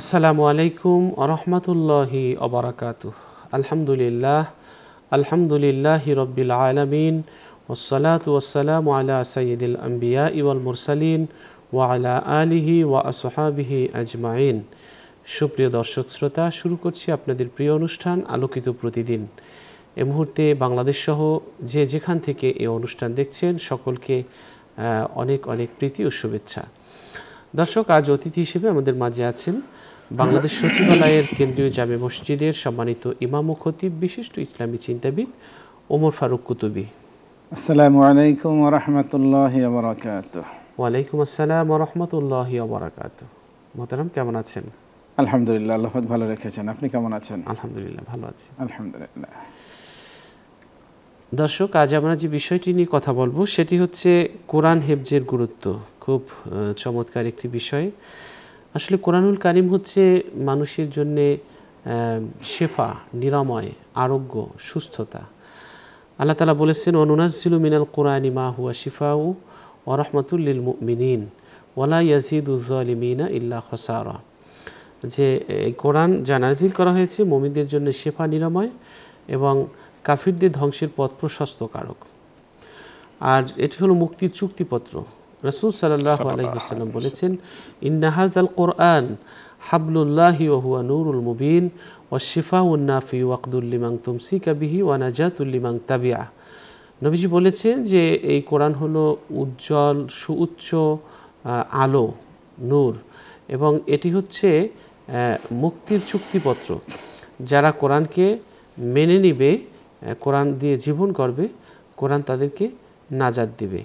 আসসালামু আলাইকুম আরহামতুল্লাহি অবরাকাত আলহামদুলিল্লাহ আলহামদুলিল্লাহ হিরবিল আলমিন ওসলাত ওসালাম আলা সঈদুল আম্বিয়া ইউল মুরসালিন ওয়ালা আলিহি ওয়া আসহাবিহি আজমাইন সুপ্রিয় দর্শক শ্রোতা শুরু করছি আপনাদের প্রিয় অনুষ্ঠান আলোকিত প্রতিদিন এ মুহূর্তে বাংলাদেশ সহ যে যেখান থেকে এই অনুষ্ঠান দেখছেন সকলকে অনেক অনেক প্রীতি ও শুভেচ্ছা দর্শক আজ অতিথি হিসেবে আমাদের মাঝে আছেন বাংলাদেশ সচিবালয়ের কেন্দ্রীয় জামে মসজিদের সম্মানিত ইমাম ও খতিব বিশিষ্ট ইসলামী চিন্তাবিদ ওমর ফারুক কুতুবি আসসালামু আলাইকুম রহমতুল্লাহ ওয়ালাইকুম আসসালাম রহমতুল্লাহ বরাকাত মোহতারাম কেমন আছেন আলহামদুলিল্লাহ আল্লাহ ভালো রেখেছেন আপনি কেমন আছেন আলহামদুলিল্লাহ ভালো আছি আলহামদুলিল্লাহ দর্শক আজ আমরা যে বিষয়টি নিয়ে কথা বলবো সেটি হচ্ছে কোরআন হেফজের গুরুত্ব খুব চমৎকার একটি বিষয় আসলে কোরআনুল কারিম হচ্ছে মানুষের জন্যে শেফা নিরাময় আরোগ্য সুস্থতা আল্লাহ তালা বলেছেন অনুনাজিল মিনাল কোরআনী মা হুয়া শিফাউ ও রহমতুল্লিল মিনিন ওলা ইয়াজিদ উজ্জালিমিনা ইল্লা খসারা যে কোরআন যা নাজিল করা হয়েছে মমিদের জন্য শেফা নিরাময় এবং কাফিরদের ধ্বংসের পথ প্রশস্তকারক আর এটি হলো মুক্তির চুক্তিপত্র রসুল সাল্লাম বলেছেন ইন্নাহাল কোরআন হাবলুল্লাহি ওহুয়া নুরুল মুবিন ও শিফা উন্নাফি ওয়াকদুল্লিমাং তুমসি কাবিহি নাজাতুল্লিমাং তাবিয়া নবীজি বলেছেন যে এই কোরআন হলো উজ্জ্বল সুউচ্চ আলো নূর এবং এটি হচ্ছে মুক্তির চুক্তিপত্র যারা কোরআনকে মেনে নিবে কোরআন দিয়ে জীবন করবে কোরআন তাদেরকে নাজাদ দিবে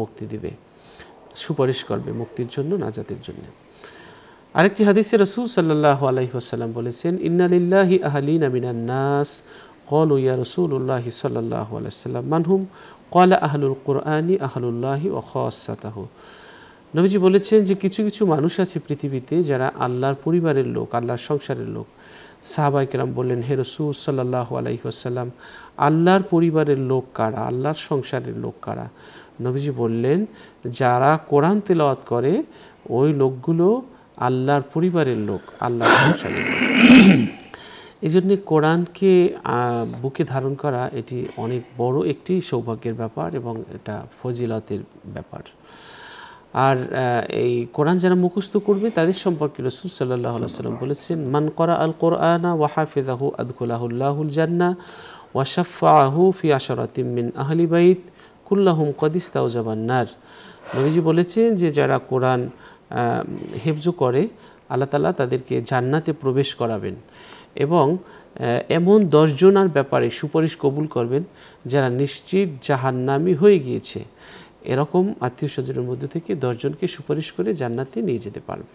মুক্তি দিবে সুপারিশ করবে মুক্তির জন্য নাজাতের জন্য আরেকটি হাদিসে রসুল সাল্লাহ আলহিহাসাল্লাম বলেছেন ইন্নালিল্লাহি আহলিন আমিনান নাস কল ইয়া রসুল্লাহি সাল্লাহ আলাইসাল্লাম মানহুম কলা আহলুল কোরআনি আহলুল্লাহি ও খাতাহ নবীজি বলেছেন যে কিছু কিছু মানুষ আছে পৃথিবীতে যারা আল্লাহর পরিবারের লোক আল্লাহর সংসারের লোক সাহাবাইকেরাম বললেন হে রসুল সাল্লাহ আলহিহাসাল্লাম আল্লাহর পরিবারের লোক কারা আল্লাহর সংসারের লোক কারা নবীজি বললেন যারা কোরআন তেলাওয়াত করে ওই লোকগুলো আল্লাহর পরিবারের লোক আল্লাহ এই জন্যে কোরআনকে বুকে ধারণ করা এটি অনেক বড় একটি সৌভাগ্যের ব্যাপার এবং এটা ফজিলতের ব্যাপার আর এই কোরআন যারা মুখস্থ করবে তাদের সম্পর্কে রসুল সাল্লাহ সাল্লাম বলেছেন মান করা আল কোরআনা ওয়াহাফেজাহু আদুল্লাহুল জান্না ওয়াশাফাহু ফি আশরাতিম মিন আহলি কুল্লাহুম কদিস্তাউজাবান্নার নার নবীজি বলেছেন যে যারা কোরআন হেফজু করে আল্লাহ তালা তাদেরকে জান্নাতে প্রবেশ করাবেন এবং এমন দশজনার ব্যাপারে সুপারিশ কবুল করবেন যারা নিশ্চিত জাহান্নামি হয়ে গিয়েছে এরকম আত্মীয় স্বজনের মধ্যে থেকে দশজনকে সুপারিশ করে জান্নাতে নিয়ে যেতে পারবে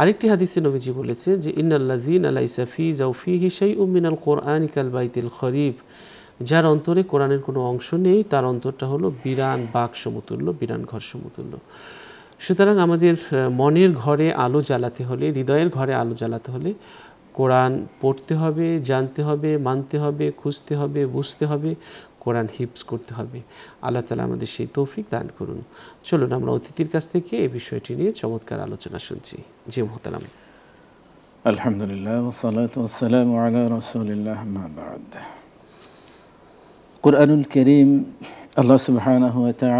আরেকটি হাদিসে নবীজি বলেছে যে ইন্নাল্লাজিন আলাই সাফি জাউফি হিসাই উমিনাল কোরআন কাল বাইতিল খরিফ যার অন্তরে কোরআনের কোনো অংশ নেই তার অন্তরটা হলো বিরান বাঘ সমতুল্য বিরান ঘর সমতুল্য সুতরাং আমাদের মনের ঘরে আলো জ্বালাতে হলে হৃদয়ের ঘরে আলো জ্বালাতে হলে কোরআন পড়তে হবে জানতে হবে মানতে হবে খুঁজতে হবে বুঝতে হবে কোরআন হিপস করতে হবে আল্লাহ তালা আমাদের সেই তৌফিক দান করুন চলুন আমরা অতিথির কাছ থেকে এই বিষয়টি নিয়ে চমৎকার আলোচনা শুনছি জি মোহতালাম আলহামদুলিল্লাহ ওসালাত কোরআনুল করিম আল্লাহ সুবাহ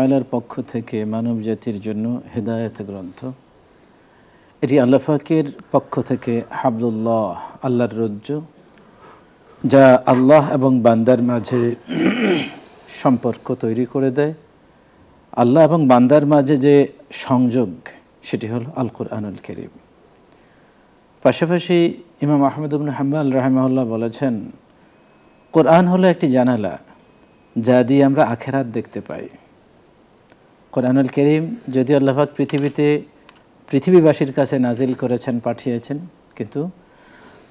আলার পক্ষ থেকে মানব জাতির জন্য হেদায়ত গ্রন্থ এটি আল্লাফাকের পক্ষ থেকে হাবলুল্লাহ আল্লাহর রজ্জ যা আল্লাহ এবং বান্দার মাঝে সম্পর্ক তৈরি করে দেয় আল্লাহ এবং বান্দার মাঝে যে সংযোগ সেটি হল আল কোরআনুল করিম পাশাপাশি ইমাম আহমেদ উবন হাম্বাল রাহেমাল্লাহ বলেছেন কোরআন হলো একটি জানালা যা দিয়ে আমরা আখেরাত দেখতে পাই কোরআনুল করিম যদি আল্লাহাক পৃথিবীতে পৃথিবীবাসীর কাছে নাজিল করেছেন পাঠিয়েছেন কিন্তু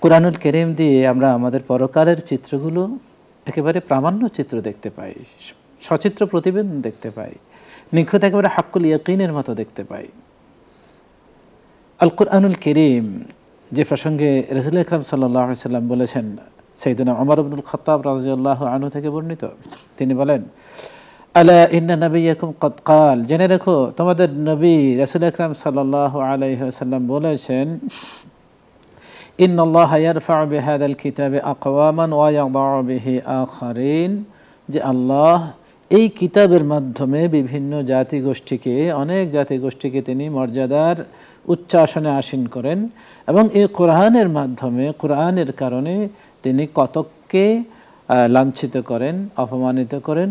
কোরআনুল করিম দিয়ে আমরা আমাদের পরকালের চিত্রগুলো একেবারে প্রামাণ্য চিত্র দেখতে পাই সচিত্র প্রতিবেদন দেখতে পাই নিখুঁত একেবারে হাক্কুল ইয়াকিনের মতো দেখতে পাই আল কোরআনুল করিম যে প্রসঙ্গে রসুল ইকরাম সাল্লাহ সাল্লাম বলেছেন সৈদুনা অমর আব্দুল খতাব রাজিউল্লাহ আনু থেকে বর্ণিত তিনি বলেন আলা ইন্না নবী এখন কতকাল জেনে রেখো তোমাদের নবী রসুল আকরাম সাল আলাইসাল্লাম বলেছেন ইন আল্লাহ ইয়ারফা বিহাদ আল কিতাবে আকওয়ামান ওয়া বিহি যে আল্লাহ এই কিতাবের মাধ্যমে বিভিন্ন জাতিগোষ্ঠীকে অনেক জাতিগোষ্ঠীকে তিনি মর্যাদার উচ্চ আসনে আসীন করেন এবং এই কোরআনের মাধ্যমে কোরআনের কারণে তিনি কতককে লাঞ্ছিত করেন অপমানিত করেন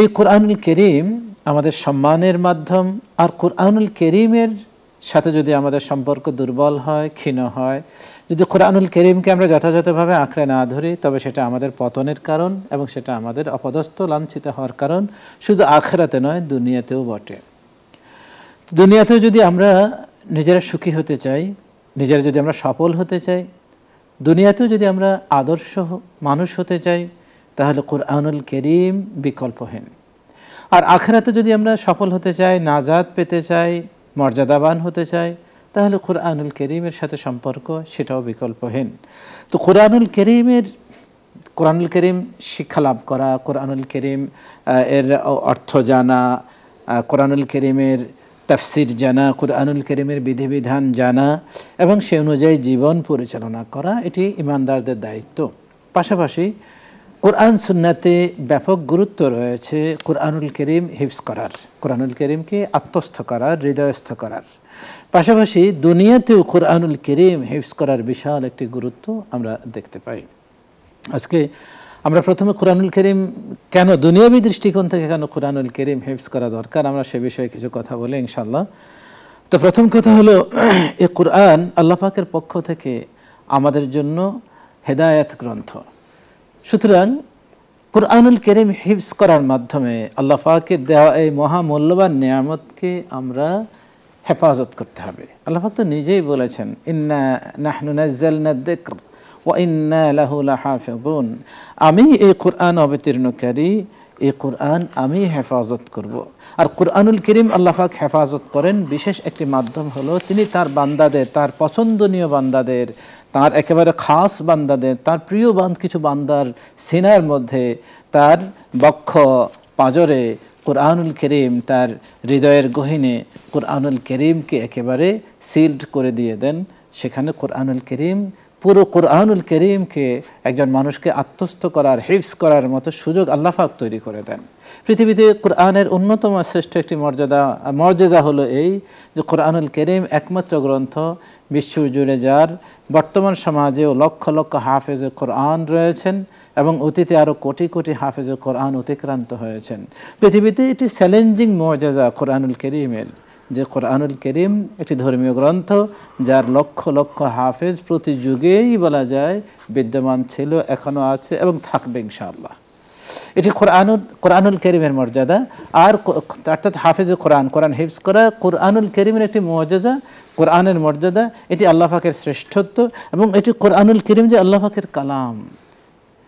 এই কোরআনুল করিম আমাদের সম্মানের মাধ্যম আর কোরআনুল করিমের সাথে যদি আমাদের সম্পর্ক দুর্বল হয় ক্ষীণ হয় যদি কোরআনুল করিমকে আমরা যথাযথভাবে আঁকড়ে না ধরি তবে সেটা আমাদের পতনের কারণ এবং সেটা আমাদের অপদস্থ লাঞ্ছিত হওয়ার কারণ শুধু আখেরাতে নয় দুনিয়াতেও বটে দুনিয়াতেও যদি আমরা নিজেরা সুখী হতে চাই নিজেরা যদি আমরা সফল হতে চাই দুনিয়াতেও যদি আমরা আদর্শ মানুষ হতে চাই তাহলে কোরআনুল করিম বিকল্পহীন আর আখেরাতে যদি আমরা সফল হতে চাই নাজাদ পেতে চাই মর্যাদাবান হতে চাই তাহলে কোরআনুল করিমের সাথে সম্পর্ক সেটাও বিকল্পহীন তো কোরআনুল করিমের কোরআনুল করিম শিক্ষা লাভ করা কোরআনুল করিম এর অর্থ জানা কোরআনুল করিমের তাফসির জানা কুরআনুল করিমের বিধিবিধান জানা এবং সে অনুযায়ী জীবন পরিচালনা করা এটি ইমানদারদের দায়িত্ব পাশাপাশি কোরআন সুন্নাতে ব্যাপক গুরুত্ব রয়েছে কোরআনুল করিম হিফস করার কোরআনুল করিমকে আত্মস্থ করার হৃদয়স্থ করার পাশাপাশি দুনিয়াতেও কোরআনুল করিম হিফস করার বিশাল একটি গুরুত্ব আমরা দেখতে পাই আজকে আমরা প্রথমে কোরআনুল করিম কেন দুনিয়াবি দৃষ্টিকোণ থেকে কেন কোরআনুল করিম হেফজ করা দরকার আমরা সে বিষয়ে কিছু কথা বলি ইনশাল্লাহ তো প্রথম কথা হলো এ কোরআন আল্লাপাকের পক্ষ থেকে আমাদের জন্য হেদায়াত গ্রন্থ সুতরাং কোরআনুল করিম হিফজ করার মাধ্যমে আল্লাফাকে দেওয়া এই মহামূল্যবান নিয়ামতকে আমরা হেফাজত করতে হবে আল্লাহাক তো নিজেই বলেছেন ইন্না নাহনুন না দেকর আমি এই কোরআন অবতীর্ণকারী এই কোরআন আমি হেফাজত করব। আর কোরআনুল করিম আল্লাহাক হেফাজত করেন বিশেষ একটি মাধ্যম হলো তিনি তার বান্দাদের তার পছন্দনীয় বান্দাদের তার একেবারে খাস বান্দাদের তার প্রিয় বান্ধ কিছু বান্দার সিনার মধ্যে তার বক্ষ পাজরে কোরআনুল করিম তার হৃদয়ের গহিনে কোরআনুল করিমকে একেবারে সিল্ড করে দিয়ে দেন সেখানে কোরআনুল করিম পুরো কোরআনুল করিমকে একজন মানুষকে আত্মস্থ করার হিফস করার মতো সুযোগ আল্লাহাক তৈরি করে দেন পৃথিবীতে কোরআনের অন্যতম শ্রেষ্ঠ একটি মর্যাদা মর্যাদা হলো এই যে কোরআনুল করিম একমাত্র গ্রন্থ বিশ্বজুড়ে যার বর্তমান সমাজেও লক্ষ লক্ষ হাফেজে কোরআন রয়েছেন এবং অতীতে আরও কোটি কোটি হাফেজে কোরআন অতিক্রান্ত হয়েছেন পৃথিবীতে এটি চ্যালেঞ্জিং মর্যাদা কোরআনুল করিমের যে কোরআনুল করিম একটি ধর্মীয় গ্রন্থ যার লক্ষ লক্ষ হাফেজ প্রতি যুগেই বলা যায় বিদ্যমান ছিল এখনও আছে এবং থাকবে ইনশাআল্লাহ এটি কোরআনুল কোরআনুল করিমের মর্যাদা আর অর্থাৎ হাফেজে কোরআন কোরআন হেফজ করা কোরআনুল করিমের একটি মর্যাদা কোরআনের মর্যাদা এটি আল্লাহ শ্রেষ্ঠত্ব এবং এটি কোরআনুল করিম যে আল্লাহ কালাম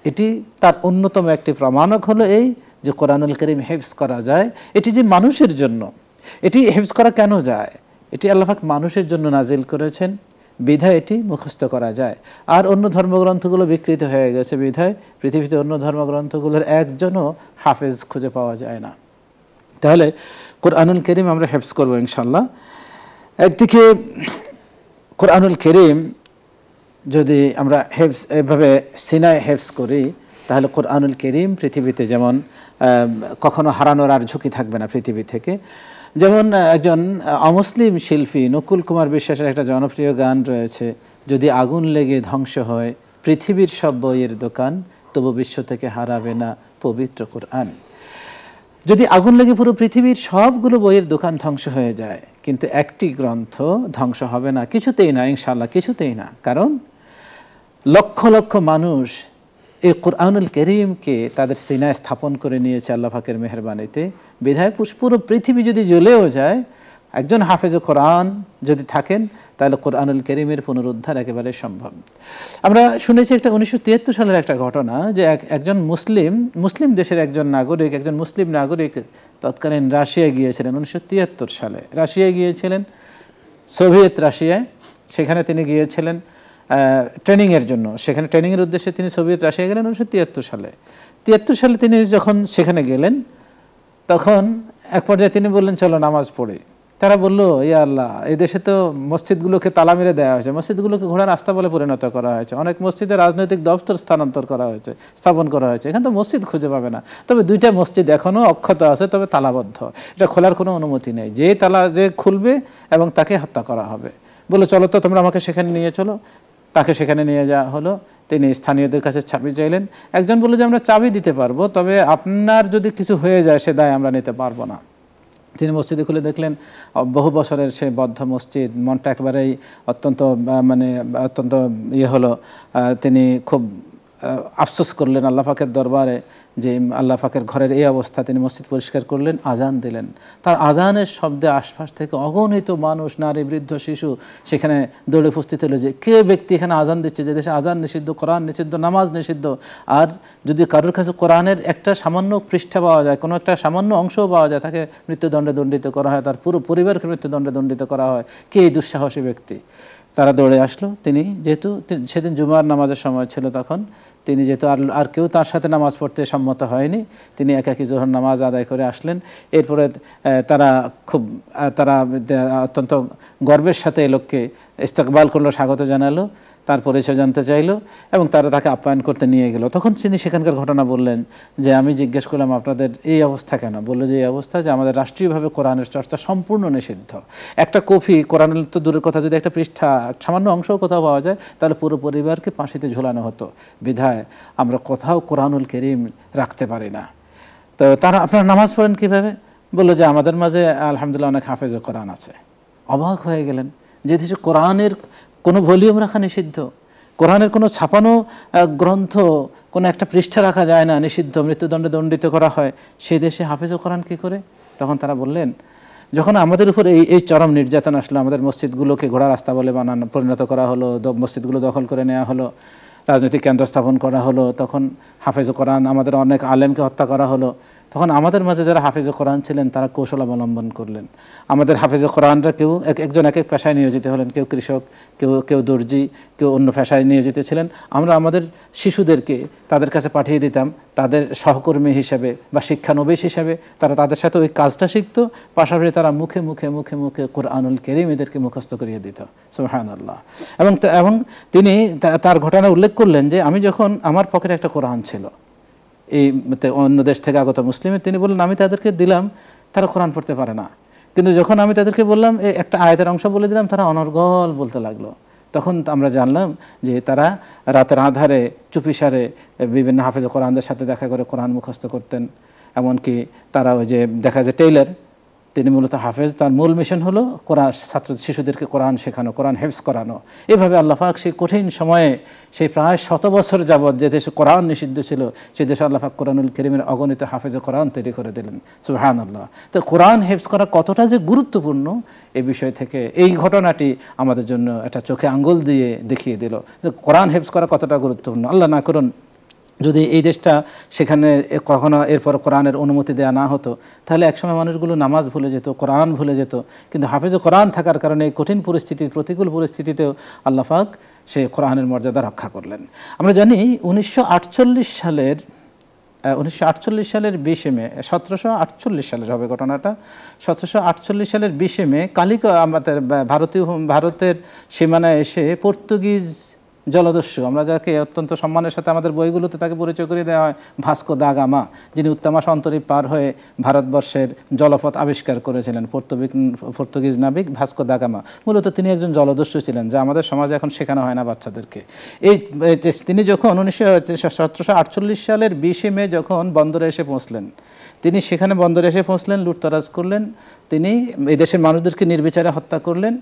এটি তার অন্যতম একটি প্রমাণক হলো এই যে কোরআনুল করিম হেফজ করা যায় এটি যে মানুষের জন্য এটি হেফজ করা কেন যায় এটি আল্লাহাক মানুষের জন্য নাজিল করেছেন বিধায় এটি মুখস্থ করা যায় আর অন্য ধর্মগ্রন্থগুলো বিকৃত হয়ে গেছে বিধায় পৃথিবীতে অন্য ধর্মগ্রন্থগুলোর একজনও হাফেজ খুঁজে পাওয়া যায় না তাহলে কোরআনুল করিম আমরা হেফজ করবো ইনশাল্লাহ একদিকে কোরআনুল করিম যদি আমরা হেফস এভাবে সিনায় হেফস করি তাহলে কোরআনুল করিম পৃথিবীতে যেমন কখনো হারানোর আর ঝুঁকি থাকবে না পৃথিবী থেকে যেমন একজন অমুসলিম শিল্পী নকুল কুমার বিশ্বাসের একটা জনপ্রিয় গান রয়েছে যদি আগুন লেগে ধ্বংস হয় পৃথিবীর সব বইয়ের দোকান তবু বিশ্ব থেকে হারাবে না পবিত্র কোরআন যদি আগুন লেগে পুরো পৃথিবীর সবগুলো বইয়ের দোকান ধ্বংস হয়ে যায় কিন্তু একটি গ্রন্থ ধ্বংস হবে না কিছুতেই না ইনশাল্লাহ কিছুতেই না কারণ লক্ষ লক্ষ মানুষ এই কোরআনুল করিমকে তাদের সিনায় স্থাপন করে নিয়েছে আল্লাহ ফাকের মেহরবানিতে বিধায় পুরো পৃথিবী যদি জ্বলেও যায় একজন হাফেজ কোরআন যদি থাকেন তাহলে কোরআনুল করিমের পুনরুদ্ধার একেবারে সম্ভব আমরা শুনেছি একটা উনিশশো সালের একটা ঘটনা যে একজন মুসলিম মুসলিম দেশের একজন নাগরিক একজন মুসলিম নাগরিক তৎকালীন রাশিয়া গিয়েছিলেন উনিশশো সালে রাশিয়ায় গিয়েছিলেন সোভিয়েত রাশিয়ায় সেখানে তিনি গিয়েছিলেন ট্রেনিংয়ের জন্য সেখানে ট্রেনিংয়ের উদ্দেশ্যে তিনি সোভিয়েত রাশিয়া গেলেন উনিশশো তিয়াত্তর সালে তিয়াত্তর সালে তিনি যখন সেখানে গেলেন তখন এক পর্যায়ে তিনি বললেন চলো নামাজ পড়ি তারা বলল ইয়া আল্লাহ এই দেশে তো মসজিদগুলোকে তালা মেরে দেওয়া হয়েছে মসজিদগুলোকে ঘোড়া রাস্তা বলে পরিণত করা হয়েছে অনেক মসজিদে রাজনৈতিক দপ্তর স্থানান্তর করা হয়েছে স্থাপন করা হয়েছে এখানে তো মসজিদ খুঁজে পাবে না তবে দুইটা মসজিদ এখনও অক্ষত আছে তবে তালাবদ্ধ এটা খোলার কোনো অনুমতি নেই যে তালা যে খুলবে এবং তাকে হত্যা করা হবে বলো চলো তো তোমরা আমাকে সেখানে নিয়ে চলো তাকে সেখানে নিয়ে যাওয়া হলো তিনি স্থানীয়দের কাছে চাবি চাইলেন একজন বললো যে আমরা চাবি দিতে পারবো তবে আপনার যদি কিছু হয়ে যায় সে দায় আমরা নিতে পারবো না তিনি মসজিদে খুলে দেখলেন বহু বছরের সেই বদ্ধ মসজিদ মনটা একবারেই অত্যন্ত মানে অত্যন্ত ইয়ে হলো তিনি খুব আফসোস করলেন আল্লাহাকের দরবারে যে আল্লাহ ফাকের ঘরের এই অবস্থা তিনি মসজিদ পরিষ্কার করলেন আজান দিলেন তার আজানের শব্দে আশপাশ থেকে অগণিত মানুষ নারী বৃদ্ধ শিশু সেখানে দৌড়ে উপস্থিত হলো যে কে ব্যক্তি এখানে আজান দিচ্ছে যে দেশে আজান নিষিদ্ধ কোরআন নিষিদ্ধ নামাজ নিষিদ্ধ আর যদি কারোর কাছে কোরআনের একটা সামান্য পৃষ্ঠা পাওয়া যায় কোনো একটা সামান্য অংশও পাওয়া যায় তাকে মৃত্যুদণ্ডে দণ্ডিত করা হয় তার পুরো পরিবারকে মৃত্যুদণ্ডে দণ্ডিত করা হয় কে এই দুঃসাহসী ব্যক্তি তারা দৌড়ে আসলো তিনি যেহেতু সেদিন জুমার নামাজের সময় ছিল তখন তিনি যেহেতু আর আর কেউ তার সাথে নামাজ পড়তে সম্মত হয়নি তিনি একাকি জোহর নামাজ আদায় করে আসলেন এরপরে তারা খুব তারা অত্যন্ত গর্বের সাথে এ লোককে ইস্তেকবাল করলো স্বাগত জানালো তার পরিচয় জানতে চাইল এবং তারা তাকে আপ্যায়ন করতে নিয়ে গেল তখন তিনি সেখানকার ঘটনা বললেন যে আমি জিজ্ঞেস করলাম আপনাদের এই অবস্থা কেন বললো যে এই অবস্থা যে আমাদের রাষ্ট্রীয়ভাবে কোরআনের চর্চা সম্পূর্ণ নিষিদ্ধ একটা কফি কোরআন তো দূরের কথা যদি একটা পৃষ্ঠা সামান্য অংশও কোথাও পাওয়া যায় তাহলে পুরো পরিবারকে ফাঁসিতে ঝোলানো হতো বিধায় আমরা কোথাও কোরআনুল করিম রাখতে পারি না তো তারা আপনারা নামাজ পড়েন কিভাবে বললো যে আমাদের মাঝে আলহামদুলিল্লাহ অনেক হাফেজ কোরআন আছে অবাক হয়ে গেলেন যে কিছু কোরআনের কোনো ভলিউম রাখা নিষিদ্ধ কোরআনের কোনো ছাপানো গ্রন্থ কোনো একটা পৃষ্ঠা রাখা যায় না নিষিদ্ধ মৃত্যুদণ্ডে দণ্ডিত করা হয় সেই দেশে হাফেজ ও কোরআন কী করে তখন তারা বললেন যখন আমাদের উপর এই এই চরম নির্যাতন আসলো আমাদের মসজিদগুলোকে ঘোড়া রাস্তা বলে বানানো পরিণত করা হলো মসজিদগুলো দখল করে নেওয়া হলো রাজনৈতিক কেন্দ্র স্থাপন করা হলো তখন হাফেজ কোরআন আমাদের অনেক আলেমকে হত্যা করা হলো তখন আমাদের মাঝে যারা হাফিজ কোরআন ছিলেন তারা কৌশল অবলম্বন করলেন আমাদের হাফেজ কোরআনরা কেউ এক একজন এক এক পেশায় নিয়োজিত হলেন কেউ কৃষক কেউ কেউ দর্জি কেউ অন্য পেশায় নিয়োজিত ছিলেন আমরা আমাদের শিশুদেরকে তাদের কাছে পাঠিয়ে দিতাম তাদের সহকর্মী হিসেবে বা শিক্ষানবিস হিসাবে তারা তাদের সাথে ওই কাজটা শিখত পাশাপাশি তারা মুখে মুখে মুখে মুখে কোরআনুল কেরিম এদেরকে মুখস্থ করিয়ে দিত সুহান আল্লাহ এবং এবং তিনি তার ঘটনা উল্লেখ করলেন যে আমি যখন আমার পকেটে একটা কোরআন ছিল এই অন্য দেশ থেকে আগত মুসলিমের তিনি বললেন আমি তাদেরকে দিলাম তারা কোরআন পড়তে পারে না কিন্তু যখন আমি তাদেরকে বললাম একটা আয়তের অংশ বলে দিলাম তারা অনর্গল বলতে লাগলো তখন আমরা জানলাম যে তারা রাতের আধারে চুপিসারে বিভিন্ন হাফেজ কোরআনদের সাথে দেখা করে কোরআন মুখস্থ করতেন এমনকি তারা ওই যে দেখা যায় টেইলার তিনি মূলত হাফেজ তার মূল মিশন হলো কোরআন ছাত্র শিশুদেরকে কোরআন শেখানো কোরআন হেফজ করানো এভাবে আল্লাহাক সেই কঠিন সময়ে সেই প্রায় শত বছর যাবৎ যে দেশে কোরআন নিষিদ্ধ ছিল সে দেশে আল্লাহাক কোরআনুল করিমের অগণিত হাফেজে কোরআন তৈরি করে দিলেন সুহান আল্লাহ তো কোরআন হেফজ করা কতটা যে গুরুত্বপূর্ণ এ বিষয় থেকে এই ঘটনাটি আমাদের জন্য একটা চোখে আঙ্গুল দিয়ে দেখিয়ে দিল যে কোরআন হেফজ করা কতটা গুরুত্বপূর্ণ আল্লাহ না করুন যদি এই দেশটা সেখানে কখনো এরপর কোরআনের অনুমতি দেয়া না হতো তাহলে একসময় মানুষগুলো নামাজ ভুলে যেত কোরআন ভুলে যেত কিন্তু হাফেজে কোরআন থাকার কারণে এই কঠিন পরিস্থিতির প্রতিকূল পরিস্থিতিতেও আল্লাফাক সে কোরআনের মর্যাদা রক্ষা করলেন আমরা জানি উনিশশো সালের উনিশশো সালের বিশে মে সতেরোশো আটচল্লিশ সালের হবে ঘটনাটা সতেরোশো আটচল্লিশ সালের বিশে মে কালিকা আমাদের ভারতীয় ভারতের সীমানায় এসে পর্তুগিজ জলদস্যু আমরা যাকে অত্যন্ত সম্মানের সাথে আমাদের বইগুলোতে তাকে পরিচয় করিয়ে দেওয়া হয় ভাস্কো দা গামা যিনি উত্তমা সন্তরি পার হয়ে ভারতবর্ষের জলপথ আবিষ্কার করেছিলেন পর্তুগিজ পর্তুগিজ নাবিক ভাস্কো দা গামা মূলত তিনি একজন জলদস্যু ছিলেন যা আমাদের সমাজে এখন শেখানো হয় না বাচ্চাদেরকে এই তিনি যখন উনিশশো সতেরোশো আটচল্লিশ সালের বিশে মে যখন বন্দরে এসে পৌঁছলেন তিনি সেখানে বন্দরে এসে পৌঁছলেন লুটতরাজ করলেন তিনি এদেশের মানুষদেরকে নির্বিচারে হত্যা করলেন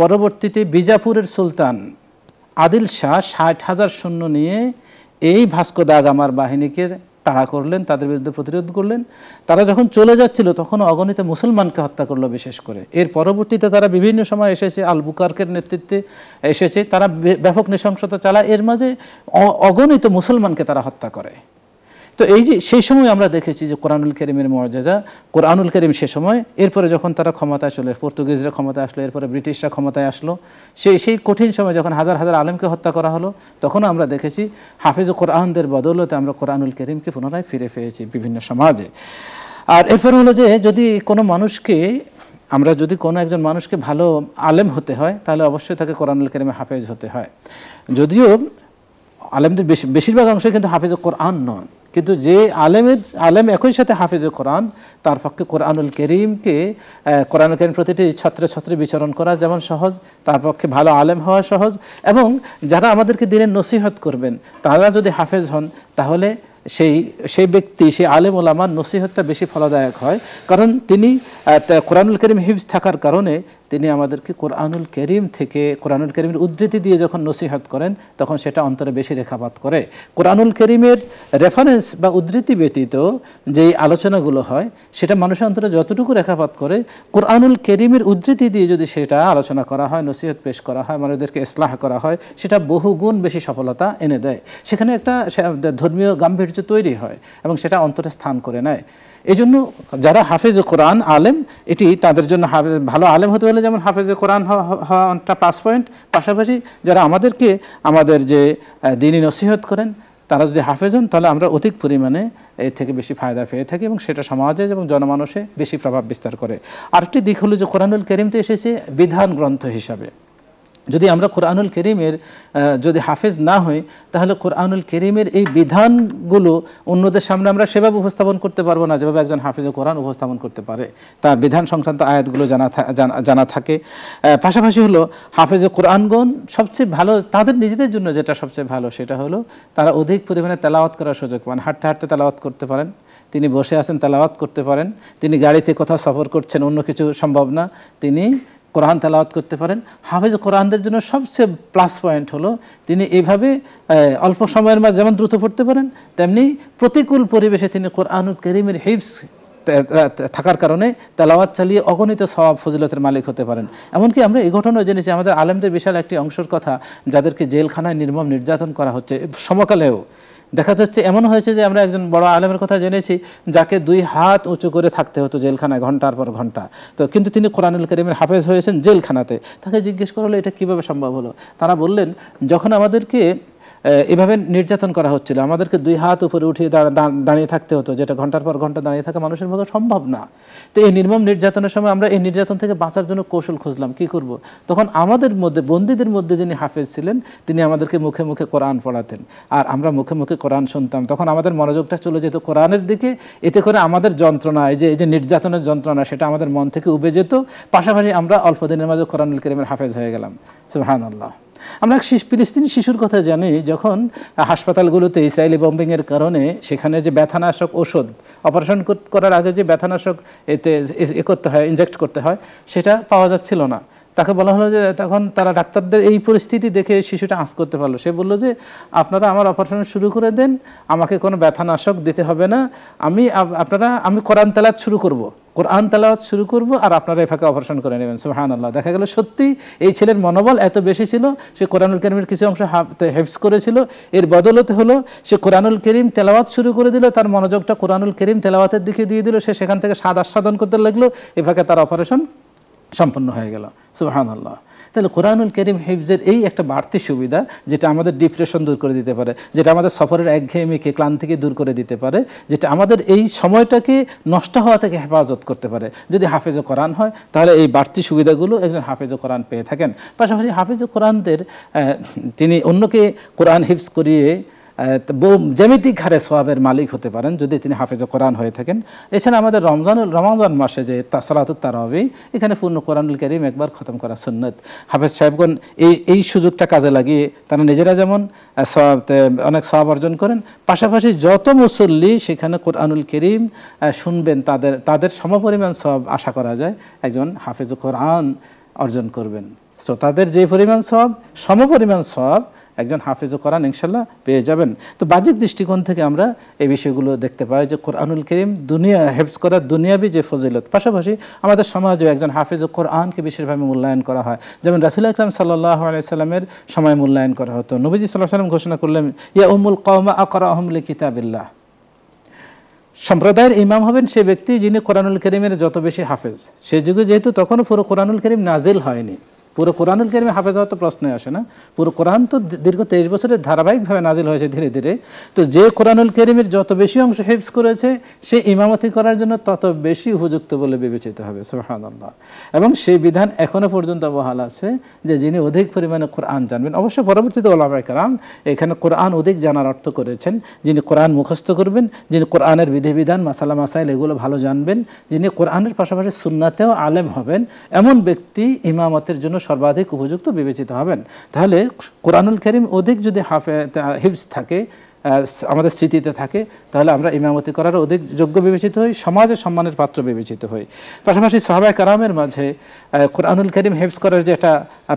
পরবর্তীতে বিজাপুরের সুলতান আদিল শাহ ষাট হাজার সৈন্য নিয়ে এই ভাস্কো দা গামার বাহিনীকে তাড়া করলেন তাদের বিরুদ্ধে প্রতিরোধ করলেন তারা যখন চলে যাচ্ছিল তখন অগণিত মুসলমানকে হত্যা করলো বিশেষ করে এর পরবর্তীতে তারা বিভিন্ন সময় এসেছে আল বুকার্কের নেতৃত্বে এসেছে তারা ব্যাপক নৃশংসতা চালায় এর মাঝে অগণিত মুসলমানকে তারা হত্যা করে তো এই যে সেই সময় আমরা দেখেছি যে কোরআনুল করিমের মর্যাদা কোরআনুল করিম সে সময় এরপরে যখন তারা ক্ষমতায় আসলো পর্তুগিজরা ক্ষমতায় আসলো এরপরে ব্রিটিশরা ক্ষমতায় আসলো সেই সেই কঠিন সময় যখন হাজার হাজার আলেমকে হত্যা করা হলো তখনও আমরা দেখেছি হাফিজ কোরআনদের বদৌলতে আমরা কোরআনুল করিমকে পুনরায় ফিরে পেয়েছি বিভিন্ন সমাজে আর এরপর হলো যে যদি কোনো মানুষকে আমরা যদি কোনো একজন মানুষকে ভালো আলেম হতে হয় তাহলে অবশ্যই তাকে কোরআনুল করিমে হাফেজ হতে হয় যদিও আলেমদের বেশি বেশিরভাগ অংশ কিন্তু হাফিজে কোরআন নন কিন্তু যে আলেমের আলেম একই সাথে হাফিজে কোরআন তার পক্ষে কোরআনুল করিমকে কোরআনুল করিম প্রতিটি ছত্রে ছত্রে বিচরণ করা যেমন সহজ তার পক্ষে ভালো আলেম হওয়া সহজ এবং যারা আমাদেরকে দিনের নসিহত করবেন তারা যদি হাফেজ হন তাহলে সেই সেই ব্যক্তি সেই আলেম ওলামার নসিহতটা বেশি ফলদায়ক হয় কারণ তিনি কোরআনুল করিম হিফজ থাকার কারণে তিনি আমাদেরকে কোরআনুল করিম থেকে কোরআনুল করিমের উদ্ধৃতি দিয়ে যখন নসিহাত করেন তখন সেটা অন্তরে বেশি রেখাপাত করে কোরআনুল করিমের রেফারেন্স বা উদ্ধৃতি ব্যতীত যেই আলোচনাগুলো হয় সেটা মানুষের অন্তরে যতটুকু রেখাপাত করে কোরআনুল করিমের উদ্ধৃতি দিয়ে যদি সেটা আলোচনা করা হয় নসিহত পেশ করা হয় মানুষদেরকে ইসলাহ করা হয় সেটা বহুগুণ বেশি সফলতা এনে দেয় সেখানে একটা ধর্মীয় গাম্ভীর্য তৈরি হয় এবং সেটা অন্তরে স্থান করে নেয় এই জন্য যারা হাফেজ কোরআন আলেম এটি তাদের জন্য ভালো আলেম হতে হলে যেমন হাফেজ কোরআন হওয়াটা প্লাস পয়েন্ট পাশাপাশি যারা আমাদেরকে আমাদের যে দিনই নসিহত করেন তারা যদি হাফেজ হন তাহলে আমরা অধিক পরিমাণে এর থেকে বেশি ফায়দা পেয়ে থাকি এবং সেটা সমাজে এবং জনমানসে বেশি প্রভাব বিস্তার করে আরেকটি দিক হলো যে কোরআনুল করিম তো এসেছে বিধান গ্রন্থ হিসাবে যদি আমরা কোরআনুল করিমের যদি হাফেজ না হই তাহলে কোরআনুল করিমের এই বিধানগুলো অন্যদের সামনে আমরা সেভাবে উপস্থাপন করতে পারবো না যেভাবে একজন হাফেজ কোরআন উপস্থাপন করতে পারে তা বিধান সংক্রান্ত আয়াতগুলো জানা জানা থাকে পাশাপাশি হলো হাফেজ কোরআনগণ সবচেয়ে ভালো তাদের নিজেদের জন্য যেটা সবচেয়ে ভালো সেটা হলো তারা অধিক পরিমাণে তেলাওয়াত করার সুযোগ পান হাঁটতে হাঁটতে তেলাওয়াত করতে পারেন তিনি বসে আছেন তেলাওয়াত করতে পারেন তিনি গাড়িতে কোথাও সফর করছেন অন্য কিছু সম্ভব না তিনি কোরআন তেলাওয়াত করতে পারেন হাফেজ কোরআনদের জন্য সবচেয়ে প্লাস পয়েন্ট হলো তিনি এভাবে অল্প সময়ের মাঝে যেমন দ্রুত পড়তে পারেন তেমনি প্রতিকূল পরিবেশে তিনি কোরআনুল করিমের হিপস থাকার কারণে তেলাওয়াত চালিয়ে অগণিত সওয়াব ফজিলতের মালিক হতে পারেন এমনকি আমরা এই ঘটনা জেনেছি আমাদের আলেমদের বিশাল একটি অংশের কথা যাদেরকে জেলখানায় নির্মম নির্যাতন করা হচ্ছে সমকালেও দেখা যাচ্ছে এমন হয়েছে যে আমরা একজন বড় আলেমের কথা জেনেছি যাকে দুই হাত উঁচু করে থাকতে হতো জেলখানায় ঘন্টার পর ঘন্টা তো কিন্তু তিনি কোরআনুল করিমের হাফেজ হয়েছেন জেলখানাতে তাকে জিজ্ঞেস হলো এটা কীভাবে সম্ভব হলো তারা বললেন যখন আমাদেরকে এভাবে নির্যাতন করা হচ্ছিল আমাদেরকে দুই হাত উপরে উঠিয়ে দাঁড়িয়ে থাকতে হতো যেটা ঘন্টার পর ঘন্টা দাঁড়িয়ে থাকা মানুষের মতো সম্ভব না তো এই নির্মম নির্যাতনের সময় আমরা এই নির্যাতন থেকে বাঁচার জন্য কৌশল খুঁজলাম কি করব। তখন আমাদের মধ্যে বন্দীদের মধ্যে যিনি হাফেজ ছিলেন তিনি আমাদেরকে মুখে মুখে কোরআন পড়াতেন আর আমরা মুখে মুখে কোরআন শুনতাম তখন আমাদের মনোযোগটা চলে যেত কোরআনের দিকে এতে করে আমাদের যন্ত্রণা এই যে এই যে নির্যাতনের যন্ত্রণা সেটা আমাদের মন থেকে উবে যেত পাশাপাশি আমরা অল্প দিনের মাঝে কোরআনুল করিমের হাফেজ হয়ে গেলাম সুহান আল্লাহ আমরা ফিলিস্তিনি শিশুর কথা জানি যখন হাসপাতালগুলোতে ইসরায়েলি বম্বিংয়ের কারণে সেখানে যে ব্যথানাশক ওষুধ অপারেশন করার আগে যে ব্যথানাশক এতে এ করতে হয় ইনজেক্ট করতে হয় সেটা পাওয়া যাচ্ছিল না তাকে বলা হলো যে তখন তারা ডাক্তারদের এই পরিস্থিতি দেখে শিশুটা আঁচ করতে পারলো সে বললো যে আপনারা আমার অপারেশন শুরু করে দেন আমাকে কোনো ব্যথানাশক দিতে হবে না আমি আপনারা আমি কোরআন তেলাত শুরু করব কোরআন তালাওয়াত শুরু করব আর আপনারা এফাকে অপারেশন করে নেবেন সুহান আল্লাহ দেখা গেল সত্যি এই ছেলের মনোবল এত বেশি ছিল সে কোরআনুল করিমের কিছু অংশ হেফস করেছিল এর বদলতে হলো সে কোরআনুল করিম তেলাওয়াত শুরু করে দিল তার মনোযোগটা কোরআনুল করিম তেলাওয়াতের দিকে দিয়ে দিল সে সেখান থেকে স্বাদ আস্বাদন করতে লাগলো এফাকে তার অপারেশন সম্পন্ন হয়ে গেল সুহান আল্লাহ তাহলে কোরআনুল করিম হিফজের এই একটা বাড়তি সুবিধা যেটা আমাদের ডিপ্রেশন দূর করে দিতে পারে যেটা আমাদের সফরের একঘেয়েমিকে ক্লান্তিকে দূর করে দিতে পারে যেটা আমাদের এই সময়টাকে নষ্ট হওয়া থেকে হেফাজত করতে পারে যদি হাফেজ কোরআন হয় তাহলে এই বাড়তি সুবিধাগুলো একজন হাফেজ কোরআন পেয়ে থাকেন পাশাপাশি হাফেজ কোরআনদের তিনি অন্যকে কোরআন হিফজ করিয়ে জ্যামিতিক হারে সোয়াবের মালিক হতে পারেন যদি তিনি হাফেজ কোরআন হয়ে থাকেন এছাড়া আমাদের রমজান রমজান মাসে যে তার তারাবি এখানে পূর্ণ কোরআনুল করিম একবার খতম করা সুন্নত হাফেজ সাহেবগণ এই এই সুযোগটা কাজে লাগিয়ে তারা নিজেরা যেমন অনেক সব অর্জন করেন পাশাপাশি যত মুসল্লি সেখানে কোরআনুল করিম শুনবেন তাদের তাদের সমপরিমাণ সব আশা করা যায় একজন হাফেজ কোরআন অর্জন করবেন শ্রোতাদের যে পরিমাণ সব সমপরিমাণ সব একজন হাফিজ কোরআন ইনশাল্লাহ পেয়ে যাবেন তো বাজিক দৃষ্টিকোণ থেকে আমরা এই বিষয়গুলো দেখতে পাই যে কোরআনুল করিম দুনিয়া হেফজ করার দুনিয়াবি যে ফজিলত পাশাপাশি আমাদের সমাজেও একজন হাফিজ কোরআনকে বিশেষভাবে মূল্যায়ন করা হয় যেমন রাসুল ইকলাম সাল্লাহ আলাইসাল্লামের সময় মূল্যায়ন করা হতো নবীজি সাল্লাহ সাল্লাম ঘোষণা করলেন ইয়া উমুল কওমা আকর আহমলি কিতাবিল্লাহ সম্প্রদায়ের ইমাম হবেন সে ব্যক্তি যিনি কোরআনুল করিমের যত বেশি হাফেজ সে যুগে যেহেতু তখনও পুরো কোরআনুল করিম নাজিল হয়নি পুরো কোরআনুল কেরিমে হাফেজ হওয়ার তো প্রশ্নই আসে না পুরো কোরআন তো দীর্ঘ তেইশ বছরের ধারাবাহিকভাবে নাজিল হয়েছে ধীরে ধীরে তো যে কোরআনুল কেরিমের যত বেশি অংশ হেফজ করেছে সে ইমামতি করার জন্য তত বেশি উপযুক্ত বলে বিবেচিত হবে সোহান এবং সেই বিধান এখনও পর্যন্ত বহাল আছে যে যিনি অধিক পরিমাণে কোরআন জানবেন অবশ্য পরবর্তীতে ওলামায় কারাম এখানে কোরআন অধিক জানার অর্থ করেছেন যিনি কোরআন মুখস্থ করবেন যিনি কোরআনের বিধিবিধান মাসালা মাসাইল এগুলো ভালো জানবেন যিনি কোরআনের পাশাপাশি সুন্নাতেও আলেম হবেন এমন ব্যক্তি ইমামতের জন্য সর্বাধিক উপযুক্ত বিবেচিত হবেন তাহলে কোরআনুল করিম অধিক যদি হাফে হিফস থাকে আমাদের স্মৃতিতে থাকে তাহলে আমরা ইমামতি করার অধিক যোগ্য বিবেচিত হই সমাজে সম্মানের পাত্র বিবেচিত হই পাশাপাশি সাহাবায় কারামের মাঝে কোরআনুল করিম হেফস করার যে একটা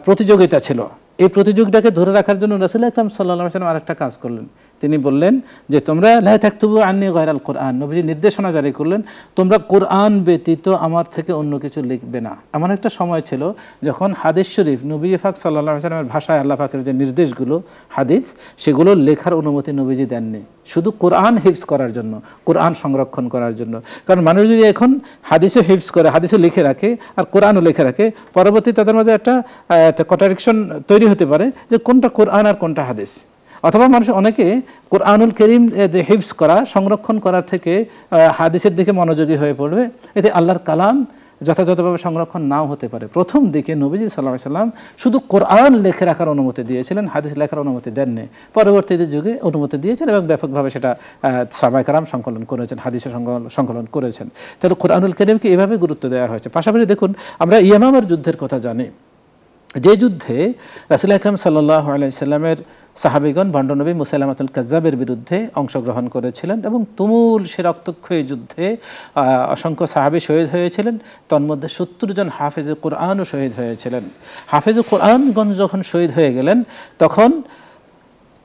প্রতিযোগিতা ছিল এই প্রতিযোগিতাকে ধরে রাখার জন্য রাসুল আকরাম সাল্লাহ আর আরেকটা কাজ করলেন তিনি বললেন যে তোমরা লাই থাকতুবু আননি গয়রাল কোরআন নবীজি নির্দেশনা জারি করলেন তোমরা কোরআন ব্যতীত আমার থেকে অন্য কিছু লিখবে না এমন একটা সময় ছিল যখন হাদিস শরীফ নবী ফাক সাল্লাহ সাল্লামের ভাষায় আল্লাহ ফাকের যে নির্দেশগুলো হাদিস সেগুলো লেখার অনুমতি নবীজি দেননি শুধু কোরআন হিফস করার জন্য কোরআন সংরক্ষণ করার জন্য কারণ মানুষ যদি এখন হাদিসও হিফস করে হাদিসও লিখে রাখে আর কোরআনও লিখে রাখে পরবর্তী তাদের মাঝে একটা কন্ট্রাডিকশন তৈরি হতে পারে যে কোনটা কোরআন আর কোনটা হাদিস অথবা মানুষ অনেকে কোরআনুল করিম যে হিফস করা সংরক্ষণ করা থেকে হাদিসের দিকে মনোযোগী হয়ে পড়বে এতে আল্লাহর কালাম যথাযথভাবে সংরক্ষণ নাও হতে পারে প্রথম দিকে নবীজি সাল্লাহ সাল্লাম শুধু কোরআন লেখে রাখার অনুমতি দিয়েছিলেন হাদিস লেখার অনুমতি দেননি পরবর্তীতে যুগে অনুমতি দিয়েছেন এবং ব্যাপকভাবে সেটা কারাম সংকলন করেছেন হাদিসে সংকলন করেছেন তাহলে কোরআনুল করিমকে এভাবে গুরুত্ব দেওয়া হয়েছে পাশাপাশি দেখুন আমরা ইয়ামামার যুদ্ধের কথা জানি যে যুদ্ধে রাসুল আকরম সাল্লাহ আলাইসাল্লামের সাহাবিগণ ভণ্ডনবী মুসাইলামাতুল কাজাবের বিরুদ্ধে অংশগ্রহণ করেছিলেন এবং তুমুল সে রক্তক্ষয়ী যুদ্ধে অসংখ্য সাহাবি শহীদ হয়েছিলেন তন্মধ্যে সত্তর জন হাফেজে কোরআনও শহীদ হয়েছিলেন হাফেজ কোরআনগঞ্জ যখন শহীদ হয়ে গেলেন তখন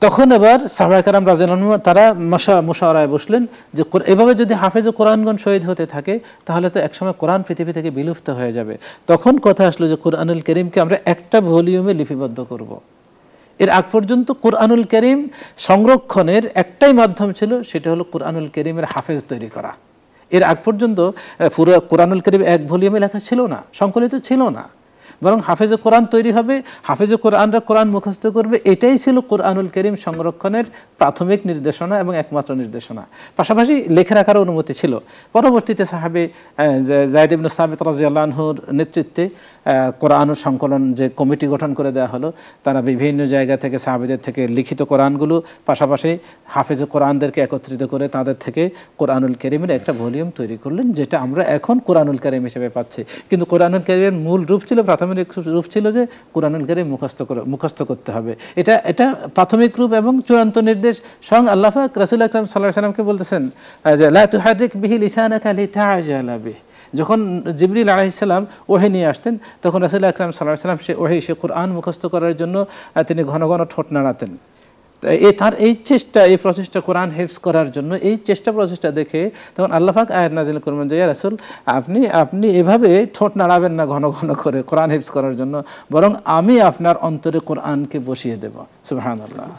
তখন এবার সাহবাকারাম রাজ তারা মশা মুশারায় বসলেন যে এভাবে যদি হাফেজ কোরআনগণ শহীদ হতে থাকে তাহলে তো একসময় কোরআন পৃথিবী থেকে বিলুপ্ত হয়ে যাবে তখন কথা আসলো যে কোরআনুল করিমকে আমরা একটা ভলিউমে লিপিবদ্ধ করব। এর আগ পর্যন্ত কোরআনুল করিম সংরক্ষণের একটাই মাধ্যম ছিল সেটা হলো কোরআনুল করিমের হাফেজ তৈরি করা এর আগ পর্যন্ত পুরো কোরআনুল করিম এক ভলিউমে লেখা ছিল না সংকলিত ছিল না বরং হাফেজে কোরআন তৈরি হবে হাফেজে কোরআনরা কোরআন মুখস্থ করবে এটাই ছিল কোরআনুল করিম সংরক্ষণের প্রাথমিক নির্দেশনা এবং একমাত্র নির্দেশনা পাশাপাশি লেখে রাখার অনুমতি ছিল পরবর্তীতে সাহাবে জায়দেবিন সাহেব রাজিয়াল্লাহর নেতৃত্বে কোরআন সংকলন যে কমিটি গঠন করে দেওয়া হলো তারা বিভিন্ন জায়গা থেকে সাহাবিদের থেকে লিখিত কোরআনগুলো পাশাপাশি হাফেজ কোরআনদেরকে একত্রিত করে তাদের থেকে কোরআনুল করিমের একটা ভলিউম তৈরি করলেন যেটা আমরা এখন কোরআনুল করিম হিসেবে পাচ্ছি কিন্তু কোরআনুল করিমের মূল রূপ ছিল প্রাথমিক রূপ ছিল যে কোরআনুল করিম মুখস্থ মুখস্থ করতে হবে এটা এটা প্রাথমিক রূপ এবং চূড়ান্ত নির্দেশ স্বয়ং আল্লাহ রসুল আকরাম সাল্লাহ সাল্লামকে বলতেছেন যে লা তুহারিক ইসান লিসানাকা তাহ বিহি যখন জিবরিল আলাহিসাল্লাম ওহে নিয়ে আসতেন তখন রাসুল আকরাম সাল্লাহ সাল্লাম সে ওহে সে কোরআন মুখস্থ করার জন্য তিনি ঘন ঘন ঠোঁট নাড়াতেন এই তার এই চেষ্টা এই প্রচেষ্টা কোরআন হেফস করার জন্য এই চেষ্টা প্রচেষ্টা দেখে তখন আল্লাহাক আয়াত নাজিল করবেন যে রাসুল আপনি আপনি এভাবে ঠোঁট নাড়াবেন না ঘন ঘন করে কোরআন হেফস করার জন্য বরং আমি আপনার অন্তরে কোরআনকে বসিয়ে দেব সুবাহ আল্লাহ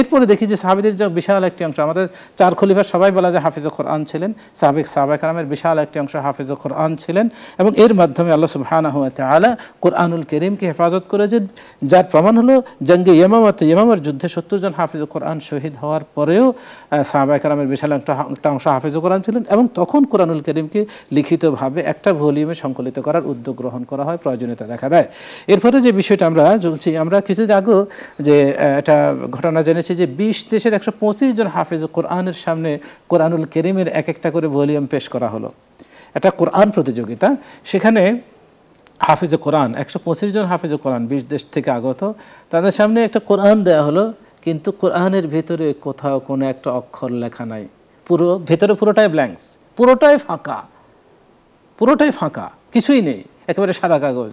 এরপরে দেখি যে সাহাবিদের যে বিশাল একটি অংশ আমাদের চার খলিফার সবাই বলা যে হাফিজ কোরআন ছিলেন সাহাবিক সাহাবা কালামের বিশাল একটি অংশ হাফিজ কোরআন ছিলেন এবং এর মাধ্যমে আল্লাহ সুবহানা হুয়া তালা কোরআনুল করিমকে হেফাজত করেছেন যার প্রমাণ হলো জঙ্গে ইমামাতে ইমামার যুদ্ধে সত্তর জন হাফিজ কোরআন শহীদ হওয়ার পরেও সাহাবা কালামের বিশাল একটা অংশ হাফিজ কোরআন ছিলেন এবং তখন কোরআনুল করিমকে লিখিতভাবে একটা ভলিউমে সংকলিত করার উদ্যোগ গ্রহণ করা হয় প্রয়োজনীয়তা দেখা দেয় এরপরে যে বিষয়টা আমরা চলছি আমরা কিছুদিন আগেও যে একটা ঘটনা যে জেনেছে যে বিশ দেশের একশো পঁচিশ জন হাফিজ কোরআনের সামনে কোরআনুল করিমের এক একটা করে ভলিউম পেশ করা হলো এটা কোরআন প্রতিযোগিতা সেখানে হাফিজ কোরআন একশো পঁচিশ জন হাফিজ কোরআন বিশ দেশ থেকে আগত তাদের সামনে একটা কোরআন দেয়া হলো কিন্তু কোরআনের ভেতরে কোথাও কোনো একটা অক্ষর লেখা নাই পুরো ভেতরে পুরোটাই ব্ল্যাঙ্কস পুরোটাই ফাঁকা পুরোটাই ফাঁকা কিছুই নেই একেবারে সাদা কাগজ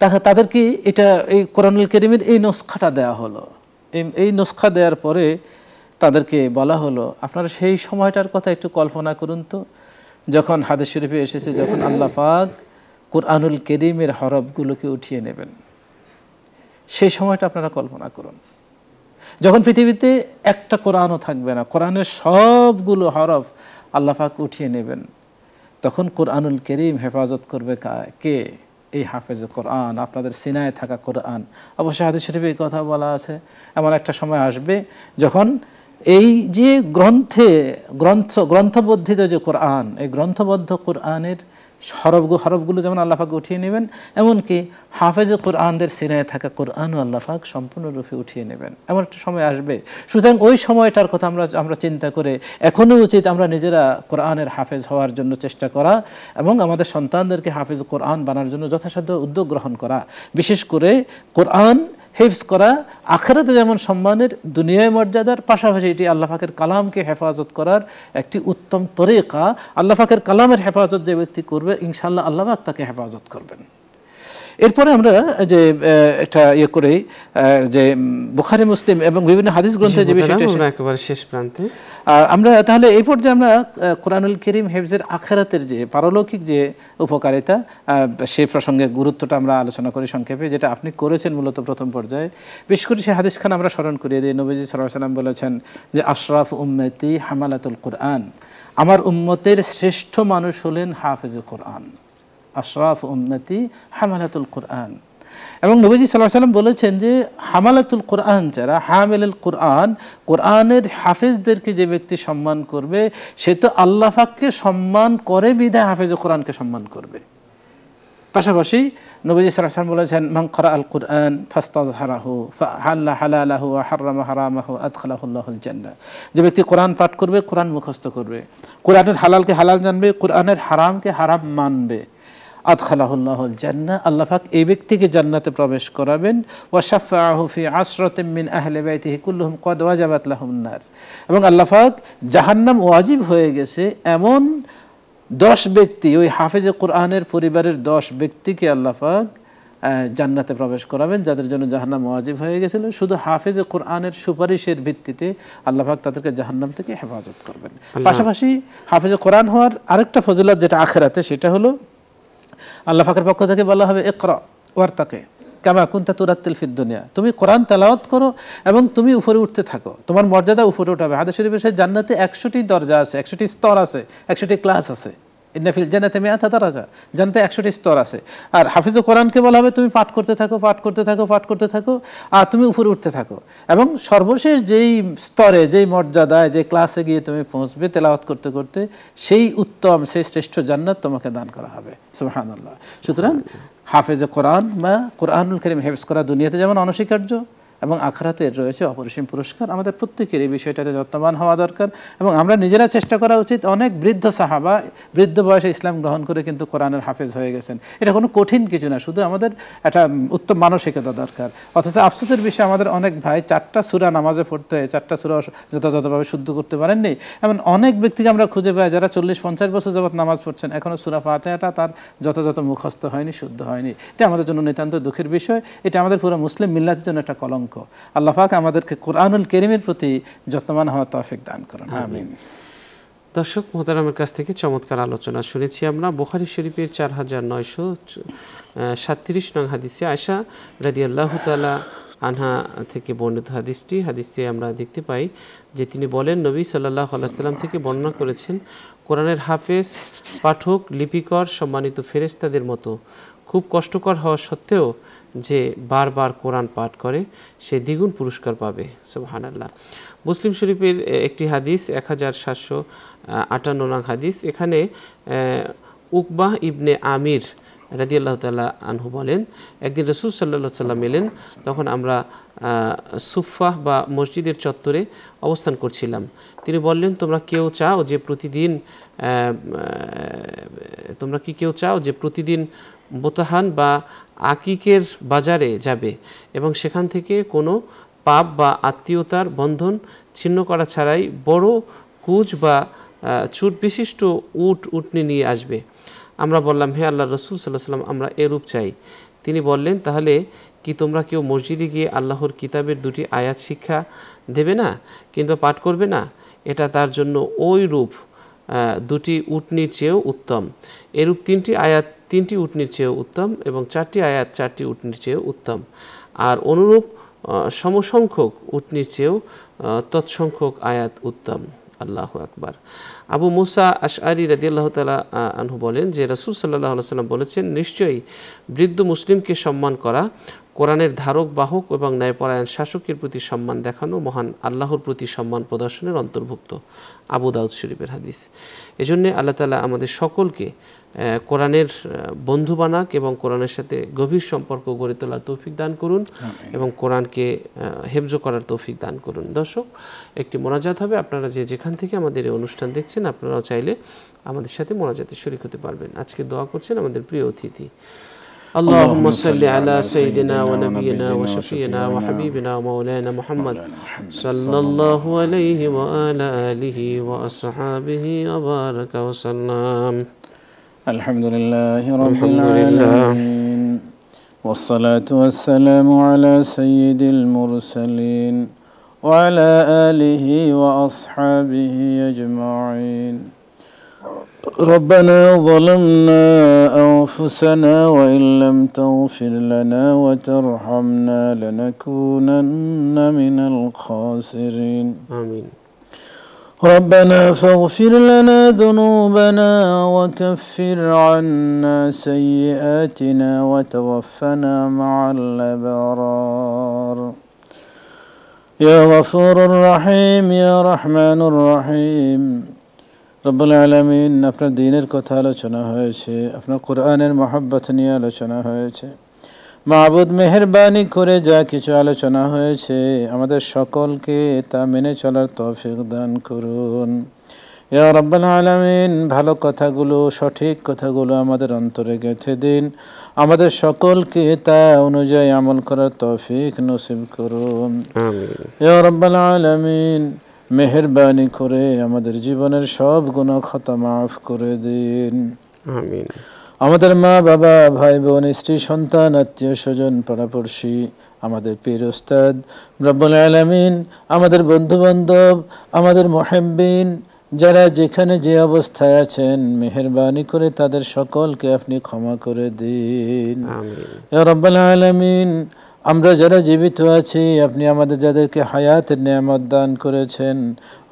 তাদের তাদেরকে এটা এই কোরআনুল করিমের এই নস্খাটা দেয়া হলো এই নুসখা দেওয়ার পরে তাদেরকে বলা হলো আপনারা সেই সময়টার কথা একটু কল্পনা করুন তো যখন হাদিস শরীফে এসেছে যখন আল্লাহ পাক কোরআনুল করিমের হরফগুলোকে উঠিয়ে নেবেন সেই সময়টা আপনারা কল্পনা করুন যখন পৃথিবীতে একটা কোরআনও থাকবে না কোরআনের সবগুলো হরফ আল্লাহ পাক উঠিয়ে নেবেন তখন কোরআনুল করিম হেফাজত করবে কে এই হাফেজ কোরআন আপনাদের সিনায় থাকা কোরআন অবশ্য হাদিস শরীফের কথা বলা আছে এমন একটা সময় আসবে যখন এই যে গ্রন্থে গ্রন্থ গ্রন্থবদ্ধিত যে কোরআন এই গ্রন্থবদ্ধ কোরআনের সরব হরবগুলো যেমন আল্লাহাকে উঠিয়ে নেবেন এমনকি হাফেজ কোরআনদের সিনায় থাকা কোরআনও আল্লাহাক সম্পূর্ণরূপে উঠিয়ে নেবেন এমন একটা সময় আসবে সুতরাং ওই সময়টার কথা আমরা আমরা চিন্তা করে এখনও উচিত আমরা নিজেরা কোরআনের হাফেজ হওয়ার জন্য চেষ্টা করা এবং আমাদের সন্তানদেরকে হাফেজ কোরআন বানার জন্য যথাসাধ্য উদ্যোগ গ্রহণ করা বিশেষ করে কোরআন হেফজ করা আখেরাতে যেমন সম্মানের দুনিয়ায় মর্যাদার পাশাপাশি এটি আল্লাহাকের কালামকে হেফাজত করার একটি উত্তম তরিকা আল্লাহাকের কালামের হেফাজত যে ব্যক্তি করবে ইনশাল্লাহ আল্লাহাক তাকে হেফাজত করবেন এরপরে আমরা যে একটা ইয়ে করে যে বুখারি মুসলিম এবং বিভিন্ন হাদিস গ্রন্থে যে বিষয়টা একেবারে শেষ প্রান্তে আমরা তাহলে এই পর্যায়ে আমরা কোরআনুল করিম হেফজের আখেরাতের যে পারলৌকিক যে উপকারিতা সে প্রসঙ্গে গুরুত্বটা আমরা আলোচনা করি সংক্ষেপে যেটা আপনি করেছেন মূলত প্রথম পর্যায়ে বিশেষ করে সে হাদিস খান আমরা স্মরণ করিয়ে দিই নবীজি সাল্লাম বলেছেন যে আশরাফ উম্মেতি হামালাতুল কোরআন আমার উম্মতের শ্রেষ্ঠ মানুষ হলেন হাফেজুল কোরআন আশরাফ উন্নতি হামালাতুল কোরআন এবং নবীজি সাল্লাহ সাল্লাম বলেছেন যে হামালাতুল কোরআন যারা হামেল কোরআন কোরআনের হাফেজদেরকে যে ব্যক্তি সম্মান করবে সে তো আল্লাহাককে সম্মান করে বিধায় হাফেজ কোরআনকে সম্মান করবে পাশাপাশি নবীজি সাল্লাম বলেছেন মাংকরা আল কুরআন ফাস্তাজ হারাহু হাল্লা হালালাহু হারাম হারামাহু আদখালাহুল্লাহুল জান্না যে ব্যক্তি কোরআন পাঠ করবে কোরআন মুখস্থ করবে কোরআনের হালালকে হালাল জানবে কোরআনের হারামকে হারাম মানবে আদখালাহুল্লাহুল জান্না আল্লাহাক এই ব্যক্তিকে জান্নাতে প্রবেশ করাবেন ওয়াশাফা আহফি আসরতেমিন আহলে কুল্লুহম কদ ওয়াজাবাত লাহমনার এবং আল্লাহাক জাহান্নাম ওয়াজিব হয়ে গেছে এমন দশ ব্যক্তি ওই হাফেজে কোরআনের পরিবারের দশ ব্যক্তিকে আল্লাহাক জান্নাতে প্রবেশ করাবেন যাদের জন্য জাহান্নাম ওয়াজিব হয়ে গেছিল শুধু হাফেজে কোরআনের সুপারিশের ভিত্তিতে আল্লাহাক তাদেরকে জাহান্নাম থেকে হেফাজত করবেন পাশাপাশি হাফেজে কোরআন হওয়ার আরেকটা ফজিলত যেটা আখেরাতে সেটা হলো আল্লাহ ফাঁকের পক্ষ থেকে বলা হবে একরা ওয়ার্তাকে কামা কুন্তা তুরাত্তিল ফির দুনিয়া তুমি কোরআন তালাওয়াত করো এবং তুমি উপরে উঠতে থাকো তোমার মর্যাদা উপরে উঠাবে হাদা শরীফের জান্নাতে একশোটি দরজা আছে একশোটি স্তর আছে একশোটি ক্লাস আছে ইন্নাফিল জানাতে মেয়াথা দারাজা জানতে একশোটি স্তর আছে আর হাফিজ কোরআনকে বলা হবে তুমি পাঠ করতে থাকো পাঠ করতে থাকো পাঠ করতে থাকো আর তুমি উপরে উঠতে থাকো এবং সর্বশেষ যেই স্তরে যেই মর্যাদায় যে ক্লাসে গিয়ে তুমি পৌঁছবে তেলাওয়াত করতে করতে সেই উত্তম সেই শ্রেষ্ঠ জান্নাত তোমাকে দান করা হবে সুহানুল্লাহ সুতরাং হাফেজে কোরআন বা কোরআনুল করিম হেফজ করা দুনিয়াতে যেমন অনস্বীকার্য এবং আখরাতের রয়েছে অপরিসীম পুরস্কার আমাদের প্রত্যেকের এই বিষয়টাতে যত্নবান হওয়া দরকার এবং আমরা নিজেরা চেষ্টা করা উচিত অনেক বৃদ্ধ সাহাবা বৃদ্ধ বয়সে ইসলাম গ্রহণ করে কিন্তু কোরআনের হাফেজ হয়ে গেছেন এটা কোনো কঠিন কিছু না শুধু আমাদের একটা উত্তম মানসিকতা দরকার অথচ আফসোসের বিষয়ে আমাদের অনেক ভাই চারটা সুরা নামাজে পড়তে হয় চারটা সুরা যথাযথভাবে শুদ্ধ করতে পারেননি এমন অনেক ব্যক্তিকে আমরা খুঁজে পাই যারা চল্লিশ পঞ্চাশ বছর যাবৎ নামাজ পড়ছেন এখনও সুরা ফাতেহাটা তার যথাযথ মুখস্থ হয়নি শুদ্ধ হয়নি এটা আমাদের জন্য নিতান্ত দুঃখের বিষয় এটা আমাদের পুরো মুসলিম মিল্লাতের জন্য একটা কলঙ্ক অসংখ্য আল্লাহ পাক আমাদেরকে কোরআনুল কেরিমের প্রতি যত্নমান হওয়া তফিক দান করুন আমিন দর্শক মোহতারামের কাছ থেকে চমৎকার আলোচনা শুনেছি আমরা বোখারি শরীফের চার হাজার নয়শো সাতত্রিশ নং হাদিসে আয়সা রাদি আল্লাহ তালা আনহা থেকে বর্ণিত হাদিসটি হাদিসে আমরা দেখতে পাই যে তিনি বলেন নবী সাল্লাহ সাল্লাম থেকে বর্ণনা করেছেন কোরআনের হাফেজ পাঠক লিপিকর সম্মানিত ফেরেস্তাদের মতো খুব কষ্টকর হওয়া সত্ত্বেও যে বারবার কোরআন পাঠ করে সে দ্বিগুণ পুরস্কার পাবে সুবাহান আল্লাহ মুসলিম শরীফের একটি হাদিস এক হাজার সাতশো আটান্ন নং হাদিস এখানে উকবাহ ইবনে আমির রাজি আল্লাহ তাল্লাহ আনহু বলেন একদিন রসুল সাল্লা সাল্লাম এলেন তখন আমরা সুফাহ বা মসজিদের চত্বরে অবস্থান করছিলাম তিনি বললেন তোমরা কেউ চাও যে প্রতিদিন তোমরা কি কেউ চাও যে প্রতিদিন বোতাহান বা আকিকের বাজারে যাবে এবং সেখান থেকে কোনো পাপ বা আত্মীয়তার বন্ধন ছিন্ন করা ছাড়াই বড় কুচ বা চুট বিশিষ্ট উট উটনি নিয়ে আসবে আমরা বললাম হে আল্লাহ রসুল সাল্লাহ সাল্লাম আমরা এরূপ চাই তিনি বললেন তাহলে কি তোমরা কেউ মসজিদে গিয়ে আল্লাহর কিতাবের দুটি আয়াত শিক্ষা দেবে না কিন্তু পাঠ করবে না এটা তার জন্য ওই রূপ দুটি উটনির চেয়েও উত্তম এরূপ তিনটি আয়াত তিনটি উটনির চেয়েও উত্তম এবং চারটি আয়াত চারটি উটনির চেয়েও উত্তম আর অনুরূপ সমসংখ্যক উটনির চেয়েও তৎসংখ্যক আয়াত উত্তম আল্লাহ আকবার আবু মুসা আশ রাজি আল্লাহ তালা আনহু বলেন যে রসুল সাল্লাহ সাল্লাম বলেছেন নিশ্চয়ই বৃদ্ধ মুসলিমকে সম্মান করা কোরআনের ধারক বাহক এবং ন্যায়পরায়ণ শাসকের প্রতি সম্মান দেখানো মহান আল্লাহর প্রতি সম্মান প্রদর্শনের অন্তর্ভুক্ত আবু দাউদ শরীফের হাদিস এজন্য আল্লাহ তালা আমাদের সকলকে কোরআনের বন্ধু বানাক এবং কোরআনের সাথে গভীর সম্পর্ক গড়ে তোলার তৌফিক দান করুন এবং কোরআনকে হেফজ করার তৌফিক দান করুন দর্শক একটি মোনাজাত হবে আপনারা যে যেখান থেকে আমাদের এই অনুষ্ঠান দেখছেন আপনারাও চাইলে আমাদের সাথে মোনাজাতে শরিক হতে পারবেন আজকে দোয়া করছেন আমাদের প্রিয় অতিথি اللهم صل على سيدنا ونبينا وشفينا وحبيبنا ومولانا محمد صلى الله عليه وعلى آله وأصحابه وبارك وسلم الحمد لله رب العالمين والصلاة والسلام على سيد المرسلين وعلى آله وأصحابه أجمعين ربنا ظلمنا أنفسنا وإن لم تغفر لنا وترحمنا لنكونن من الخاسرين آمين ربنا فاغفر لنا ذنوبنا وكفر عنا سيئاتنا وتوفنا مع الأبرار يا غفور الرحيم يا رحمن الرحيم রব্বুল আলমিন আপনার দিনের কথা আলোচনা হয়েছে আপনার কোরআনের মহাব্বত নিয়ে আলোচনা হয়েছে মাহবুদ মেহরবানি করে যা কিছু আলোচনা হয়েছে আমাদের সকলকে তা মেনে চলার তৌফিক দান করুন ইয়া রব্বাল আলমিন ভালো কথাগুলো সঠিক কথাগুলো আমাদের অন্তরে গেঁথে দিন আমাদের সকলকে তা অনুযায়ী আমল করার তৌফিক নসিব করুন ইয়া রব্বাল আলমিন মেহরবানি করে আমাদের জীবনের সব গুণা খতা মাফ করে দিন আমাদের মা বাবা ভাই বোন স্ত্রী সন্তান আত্মীয় স্বজন পাড়াপড়শি আমাদের পীর ওস্তাদ রব্বুল আলমিন আমাদের বন্ধুবান্ধব আমাদের মোহেব্বিন যারা যেখানে যে অবস্থায় আছেন মেহরবানি করে তাদের সকলকে আপনি ক্ষমা করে দিন রব্বাল আলমিন আমরা যারা জীবিত আছি আপনি আমাদের যাদেরকে হায়াতের নিয়ামত দান করেছেন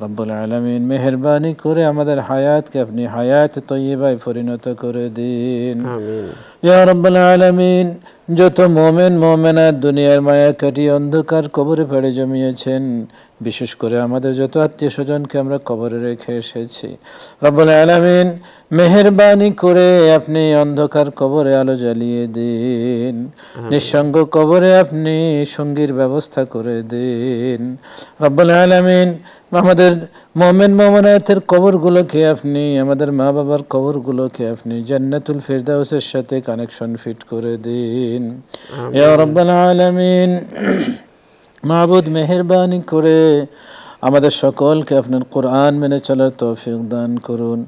রব্বুল আলমিন মেহরবানি করে আমাদের হায়াতকে আপনি হায়াত তৈবায় পরিণত করে দিন ইয়া রব্বুল আলমিন যত মোমেন মোমেনা দুনিয়ার মায়া কাটিয়ে অন্ধকার কবরে ফেড়ে জমিয়েছেন বিশেষ করে আমাদের যত আত্মীয় স্বজনকে আমরা কবরে রেখে এসেছি রব্বুল আলমিন মেহরবানি করে আপনি অন্ধকার কবরে আলো জ্বালিয়ে দিন নিঃসঙ্গ কবরে আপনি সঙ্গীর ব্যবস্থা করে দিন রব্বুল আলমিন আমাদের মোমেন মোমনায়তের কবরগুলোকে আপনি আমাদের মা বাবার কবরগুলোকে আপনি জান্নাতুল ফেরদাউসের সাথে কানেকশন ফিট করে দিন আলামিন মাহবুদ মেহরবানি করে আমাদের সকলকে আপনার কোরআন মেনে চলার তৌফিক দান করুন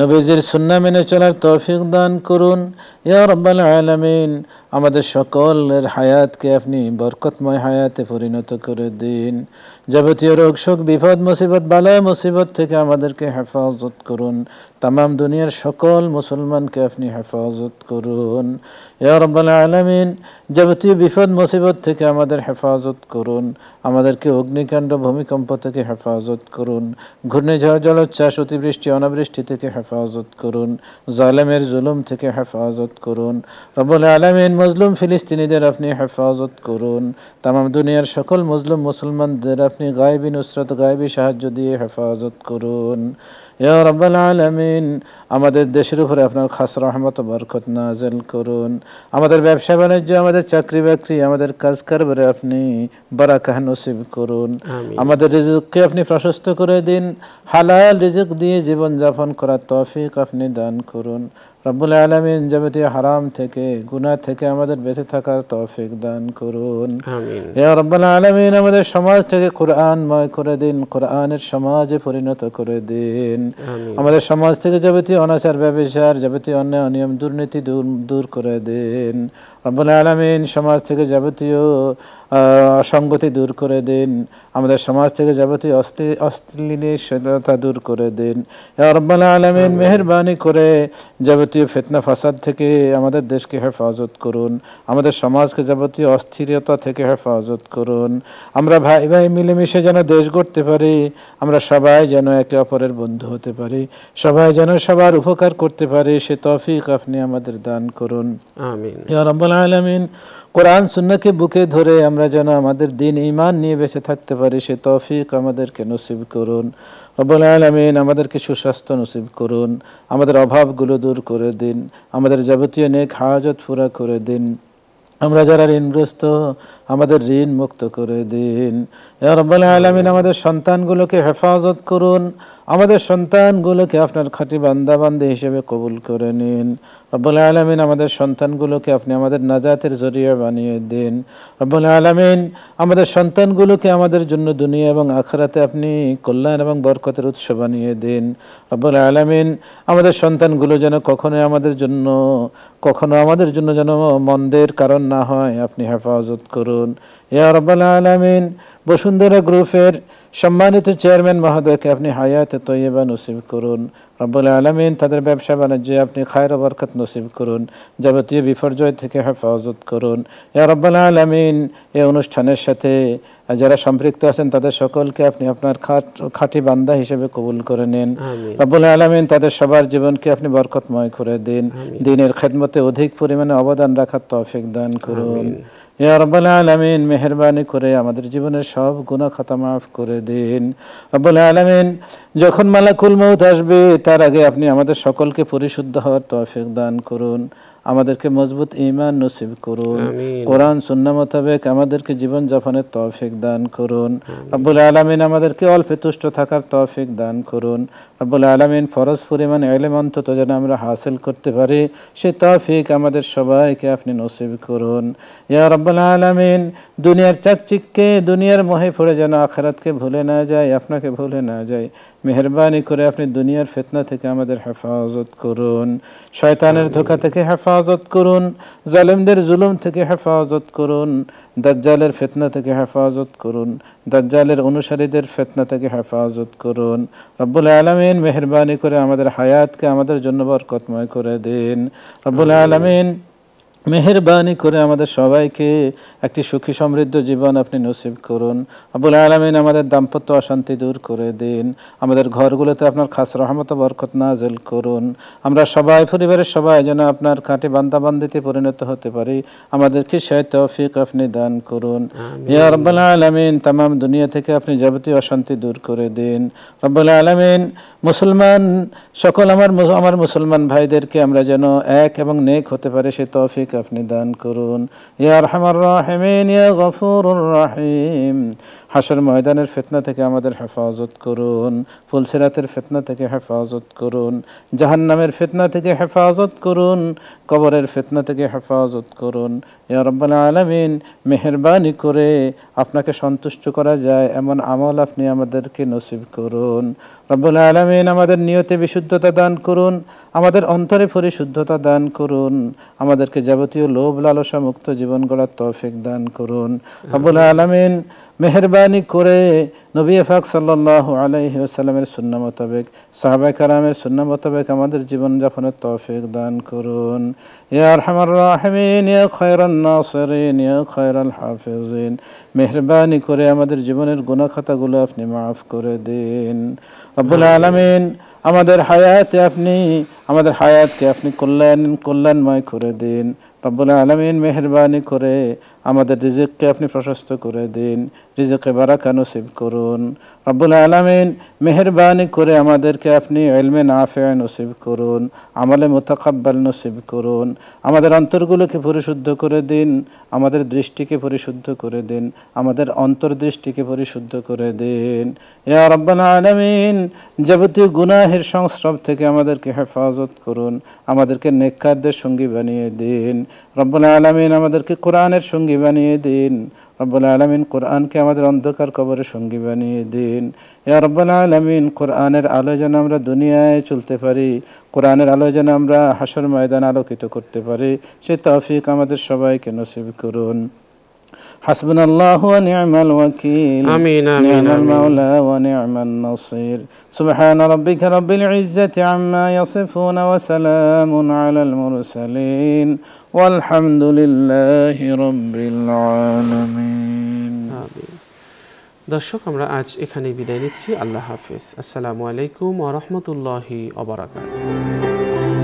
নবীজির সুন্না মেনে চলার তৌফিক দান করুন ইয়া রব্বাল আলমিন আমাদের সকলের হায়াতকে আপনি বরকতময় হায়াতে পরিণত করে দিন যাবতীয় রোগ শোক বিপদ মুসিবত বালায় মুসিবত থেকে আমাদেরকে হেফাজত করুন তাম দুনিয়ার সকল মুসলমানকে আপনি হেফাজত করুন ইয়ারব্বাল আলমিন যাবতীয় বিপদ মুসিবত থেকে আমাদের হেফাজত করুন আমাদেরকে অগ্নিকাণ্ড ভূমিকম্প থেকে হেফাজত করুন ঘূর্ণিঝড় জলোচ্ছ্বাস অতিবৃষ্টি অনাবৃষ্টি থেকে হেফাজত করুন জালেমের জুলুম থেকে হেফাজত করুন রব্বুল আলমিন মজলুম ফিলিস্তিনিদের আপনি হেফাজত করুন তাম দুনিয়ার সকল মজলুম মুসলমানদের আপনি গায়েবী নুসরত গায়েবী সাহায্য দিয়ে হেফাজত করুন ইয়া আলমিন আমাদের দেশের উপরে আপনার খাস রহমত বরকত নাজেল করুন আমাদের ব্যবসা বাণিজ্য আমাদের চাকরি বাকরি আমাদের কাজ কারবারে আপনি বারাকাহ নসিব করুন আমাদের রিজিককে আপনি প্রশস্ত করে দিন হালাল রিজিক দিয়ে জীবনযাপন করার তফিক আপনি দান করুন রব্বুল আলমিন যাবতীয় হারাম থেকে গুনা থেকে আমাদের বেঁচে থাকার তৌফিক দান করুন রব্বুল আলমিন আমাদের সমাজ সমাজটাকে কোরআনময় করে দিন কোরআনের সমাজে পরিণত করে দিন আমাদের সমাজ থেকে যাবতীয় অনাচার ব্যবসার যাবতীয় অন্যায় অনিয়ম দুর্নীতি দূর দূর করে দিন রব্বুল আলমিন সমাজ থেকে যাবতীয় অসঙ্গতি দূর করে দিন আমাদের সমাজ থেকে যাবতীয় অস্থি অশ্লীলতা দূর করে দিন রব্বুল আলমিন মেহরবানি করে যাবতীয় যাবতীয় ফেতনা ফাসাদ থেকে আমাদের দেশকে হেফাজত করুন আমাদের সমাজকে যাবতীয় অস্থিরতা থেকে হেফাজত করুন আমরা ভাই ভাই মিলেমিশে যেন দেশ গড়তে পারি আমরা সবাই যেন একে অপরের বন্ধু হতে পারি সবাই যেন সবার উপকার করতে পারি সে তফিক আপনি আমাদের দান করুন রব্বুল আলমিন কোরআন সুন্নাকে বুকে ধরে আমরা যেন আমাদের দিন ইমান নিয়ে বেঁচে থাকতে পারি সে তফিক আমাদেরকে নসিব করুন রব্বুল আলমিন আমাদেরকে সুস্বাস্থ্য নসিব করুন আমাদের অভাবগুলো দূর করে করে দিন আমাদের যাবতীয় নেক হাজত ফুরা করে দিন আমরা যারা ঋণগ্রস্ত আমাদের ঋণ মুক্ত করে দিন রব্বাল আলমিন আমাদের সন্তানগুলোকে হেফাজত করুন আমাদের সন্তানগুলোকে আপনার খাঁটি বান্দাবান্দি হিসেবে কবুল করে নিন রব্বুল আলমিন আমাদের সন্তানগুলোকে আপনি আমাদের নাজাতের জরিয়া বানিয়ে দিন রব্বুল আলমিন আমাদের সন্তানগুলোকে আমাদের জন্য দুনিয়া এবং আখরাতে আপনি কল্যাণ এবং বরকতের উৎস বানিয়ে দিন রব্বুল আলমিন আমাদের সন্তানগুলো যেন কখনোই আমাদের জন্য কখনো আমাদের জন্য যেন মন্দের কারণ না হয় আপনি হেফাজত করুন ইয়া রব্বুল আলমিন বসুন্ধরা গ্রুপের সম্মানিত চেয়ারম্যান মহোদয়কে আপনি হায়াত তো তৈবা নসিব করুন রব্বুল আলমিন তাদের ব্যবসা বাণিজ্যে আপনি খায়ের বরকত নসিব করুন যাবতীয় বিপর্যয় থেকে হেফাজত করুন এ রব্বুল আলমিন এ অনুষ্ঠানের সাথে যারা সম্পৃক্ত আছেন তাদের সকলকে আপনি আপনার খাঁটি বান্দা হিসেবে কবুল করে নিন রব্বুল আলমিন তাদের সবার জীবনকে আপনি বরকতময় করে দিন দিনের খেদমতে অধিক পরিমাণে অবদান রাখার তফিক দান করুন ইয়া রব্বুল আলমিন মেহরবানি করে আমাদের জীবনের সব গুণা খাতা মাফ করে দিন রব্বুল আলমিন যখন মালাকুল মৌত আসবে তার আগে আপনি আমাদের সকলকে পরিশুদ্ধ হওয়ার তফেক দান করুন আমাদেরকে মজবুত ইমান নসিব করুন কোরআন সুন্না মোতাবেক আমাদেরকে জীবন যাপনের তৌফিক দান করুন আব্বুল আলমিন আমাদেরকে অল্পে তুষ্ট থাকার তৌফিক দান করুন আব্বুল আলমিন ফরজ পরিমাণ এলেম অন্তত যেন আমরা হাসিল করতে পারি সে তৌফিক আমাদের সবাইকে আপনি নসিব করুন ইয়া রব্বুল আলমিন দুনিয়ার চাকচিককে দুনিয়ার মহে পড়ে যেন আখরাতকে ভুলে না যায় আপনাকে ভুলে না যায় মেহরবানি করে আপনি দুনিয়ার ফেতনা থেকে আমাদের হেফাজত করুন শয়তানের ধোকা থেকে হেফাজত হেফাজত করুন জালেমদের জুলুম থেকে হেফাজত করুন দাজ্জালের ফেতনা থেকে হেফাজত করুন দাজ্জালের অনুসারীদের ফেতনা থেকে হেফাজত করুন রব্বুল আলমিন মেহরবানি করে আমাদের হায়াতকে আমাদের জন্য বরকতময় করে দিন রব্বুল আলমিন মেহরবানি করে আমাদের সবাইকে একটি সুখী সমৃদ্ধ জীবন আপনি নসিব করুন আবুল আলমিন আমাদের দাম্পত্য অশান্তি দূর করে দিন আমাদের ঘরগুলোতে আপনার খাস রহমত বরকত নাজেল করুন আমরা সবাই পরিবারের সবাই যেন আপনার খাঁটি বান্দাবান্দিতে পরিণত হতে পারি আমাদেরকে সে তৌফিক আপনি দান করুন ইয়া রব্বুল আলমিন তাম দুনিয়া থেকে আপনি যাবতীয় অশান্তি দূর করে দিন রব্বুল আলমিন মুসলমান সকল আমার আমার মুসলমান ভাইদেরকে আমরা যেন এক এবং নেক হতে পারে সে তৌফিক আপনি দান করুন ইয়া রহমার রাহিমিন ইয়া গফুরুর রাহিম হাসর ময়দানের ফিতনা থেকে আমাদের হেফাজত করুন ফুলসিরাতের ফিতনা থেকে হেফাজত করুন জাহান্নামের ফিতনা থেকে হেফাজত করুন কবরের ফিতনা থেকে হেফাজত করুন ইয়া রব্বুল আলামিন মেহরবানি করে আপনাকে সন্তুষ্ট করা যায় এমন আমল আপনি আমাদেরকে নসিব করুন রব্বুল আলামিন আমাদের নিয়তে বিশুদ্ধতা দান করুন আমাদের অন্তরে পরিশুদ্ধতা দান করুন আমাদেরকে যাব যাবতীয় লোভ লালসা মুক্ত জীবন গড়ার তৌফিক দান করুন আবুল আলমিন মেহরবানি করে নবী ফাক সাল্লাহ আলাইহি আসাল্লামের সুন্না মোতাবেক সাহাবাই কালামের সুন্না মোতাবেক আমাদের জীবনযাপনের তৌফিক দান করুন ইয়া রহমান রাহমিন ইয়া খয়রান নাসরিন ইয়া খয়রাল হাফিজিন মেহরবানি করে আমাদের জীবনের গুণা খাতাগুলো আপনি মাফ করে দিন রব্বুল আলমিন আমাদের হায়াতে আপনি আমাদের হায়াতকে আপনি কল্যাণ কল্যাণময় করে দিন রব্বুল আলমিন মেহরবানি করে আমাদের রিজিককে আপনি প্রশস্ত করে দিন রিজিকে বারাকা নসিব করুন রব্বুল আলমিন মেহরবানি করে আমাদেরকে আপনি এলমে নাফে নসিব করুন আমলে মোতাকাব্বাল নসিব করুন আমাদের অন্তরগুলোকে পরিশুদ্ধ করে দিন আমাদের দৃষ্টিকে পরিশুদ্ধ করে দিন আমাদের অন্তর্দৃষ্টিকে পরিশুদ্ধ করে দিন ইয়া রব্বুল আলমিন যাবতীয় গুনাহের সংস্রব থেকে আমাদেরকে হেফাজত করুন আমাদেরকে নেককারদের সঙ্গী বানিয়ে দিন রব্বুল আলমিন আমাদেরকে কোরআনের সঙ্গী বানিয়ে দিন রব্বুল আলমিন কোরআনকে আমাদের অন্ধকার কবরে সঙ্গী বানিয়ে দিন ইয়া রব্বুল আলমিন কোরআনের আলো যেন আমরা দুনিয়ায় চলতে পারি কোরআনের আলো যেন আমরা হাসর ময়দান আলোকিত করতে পারি সে তফিক আমাদের সবাইকে নসিব করুন حسبنا الله ونعم الوكيل آمين آمين نعم المولى ونعم النصير سبحان ربك رب العزة عما يصفون وسلام على المرسلين والحمد لله رب العالمين দর্শক আমরা আজ এখানে বিদায় নিচ্ছি আল্লাহ হাফিজ আসসালামু আলাইকুম ওয়া রাহমাতুল্লাহি ওয়া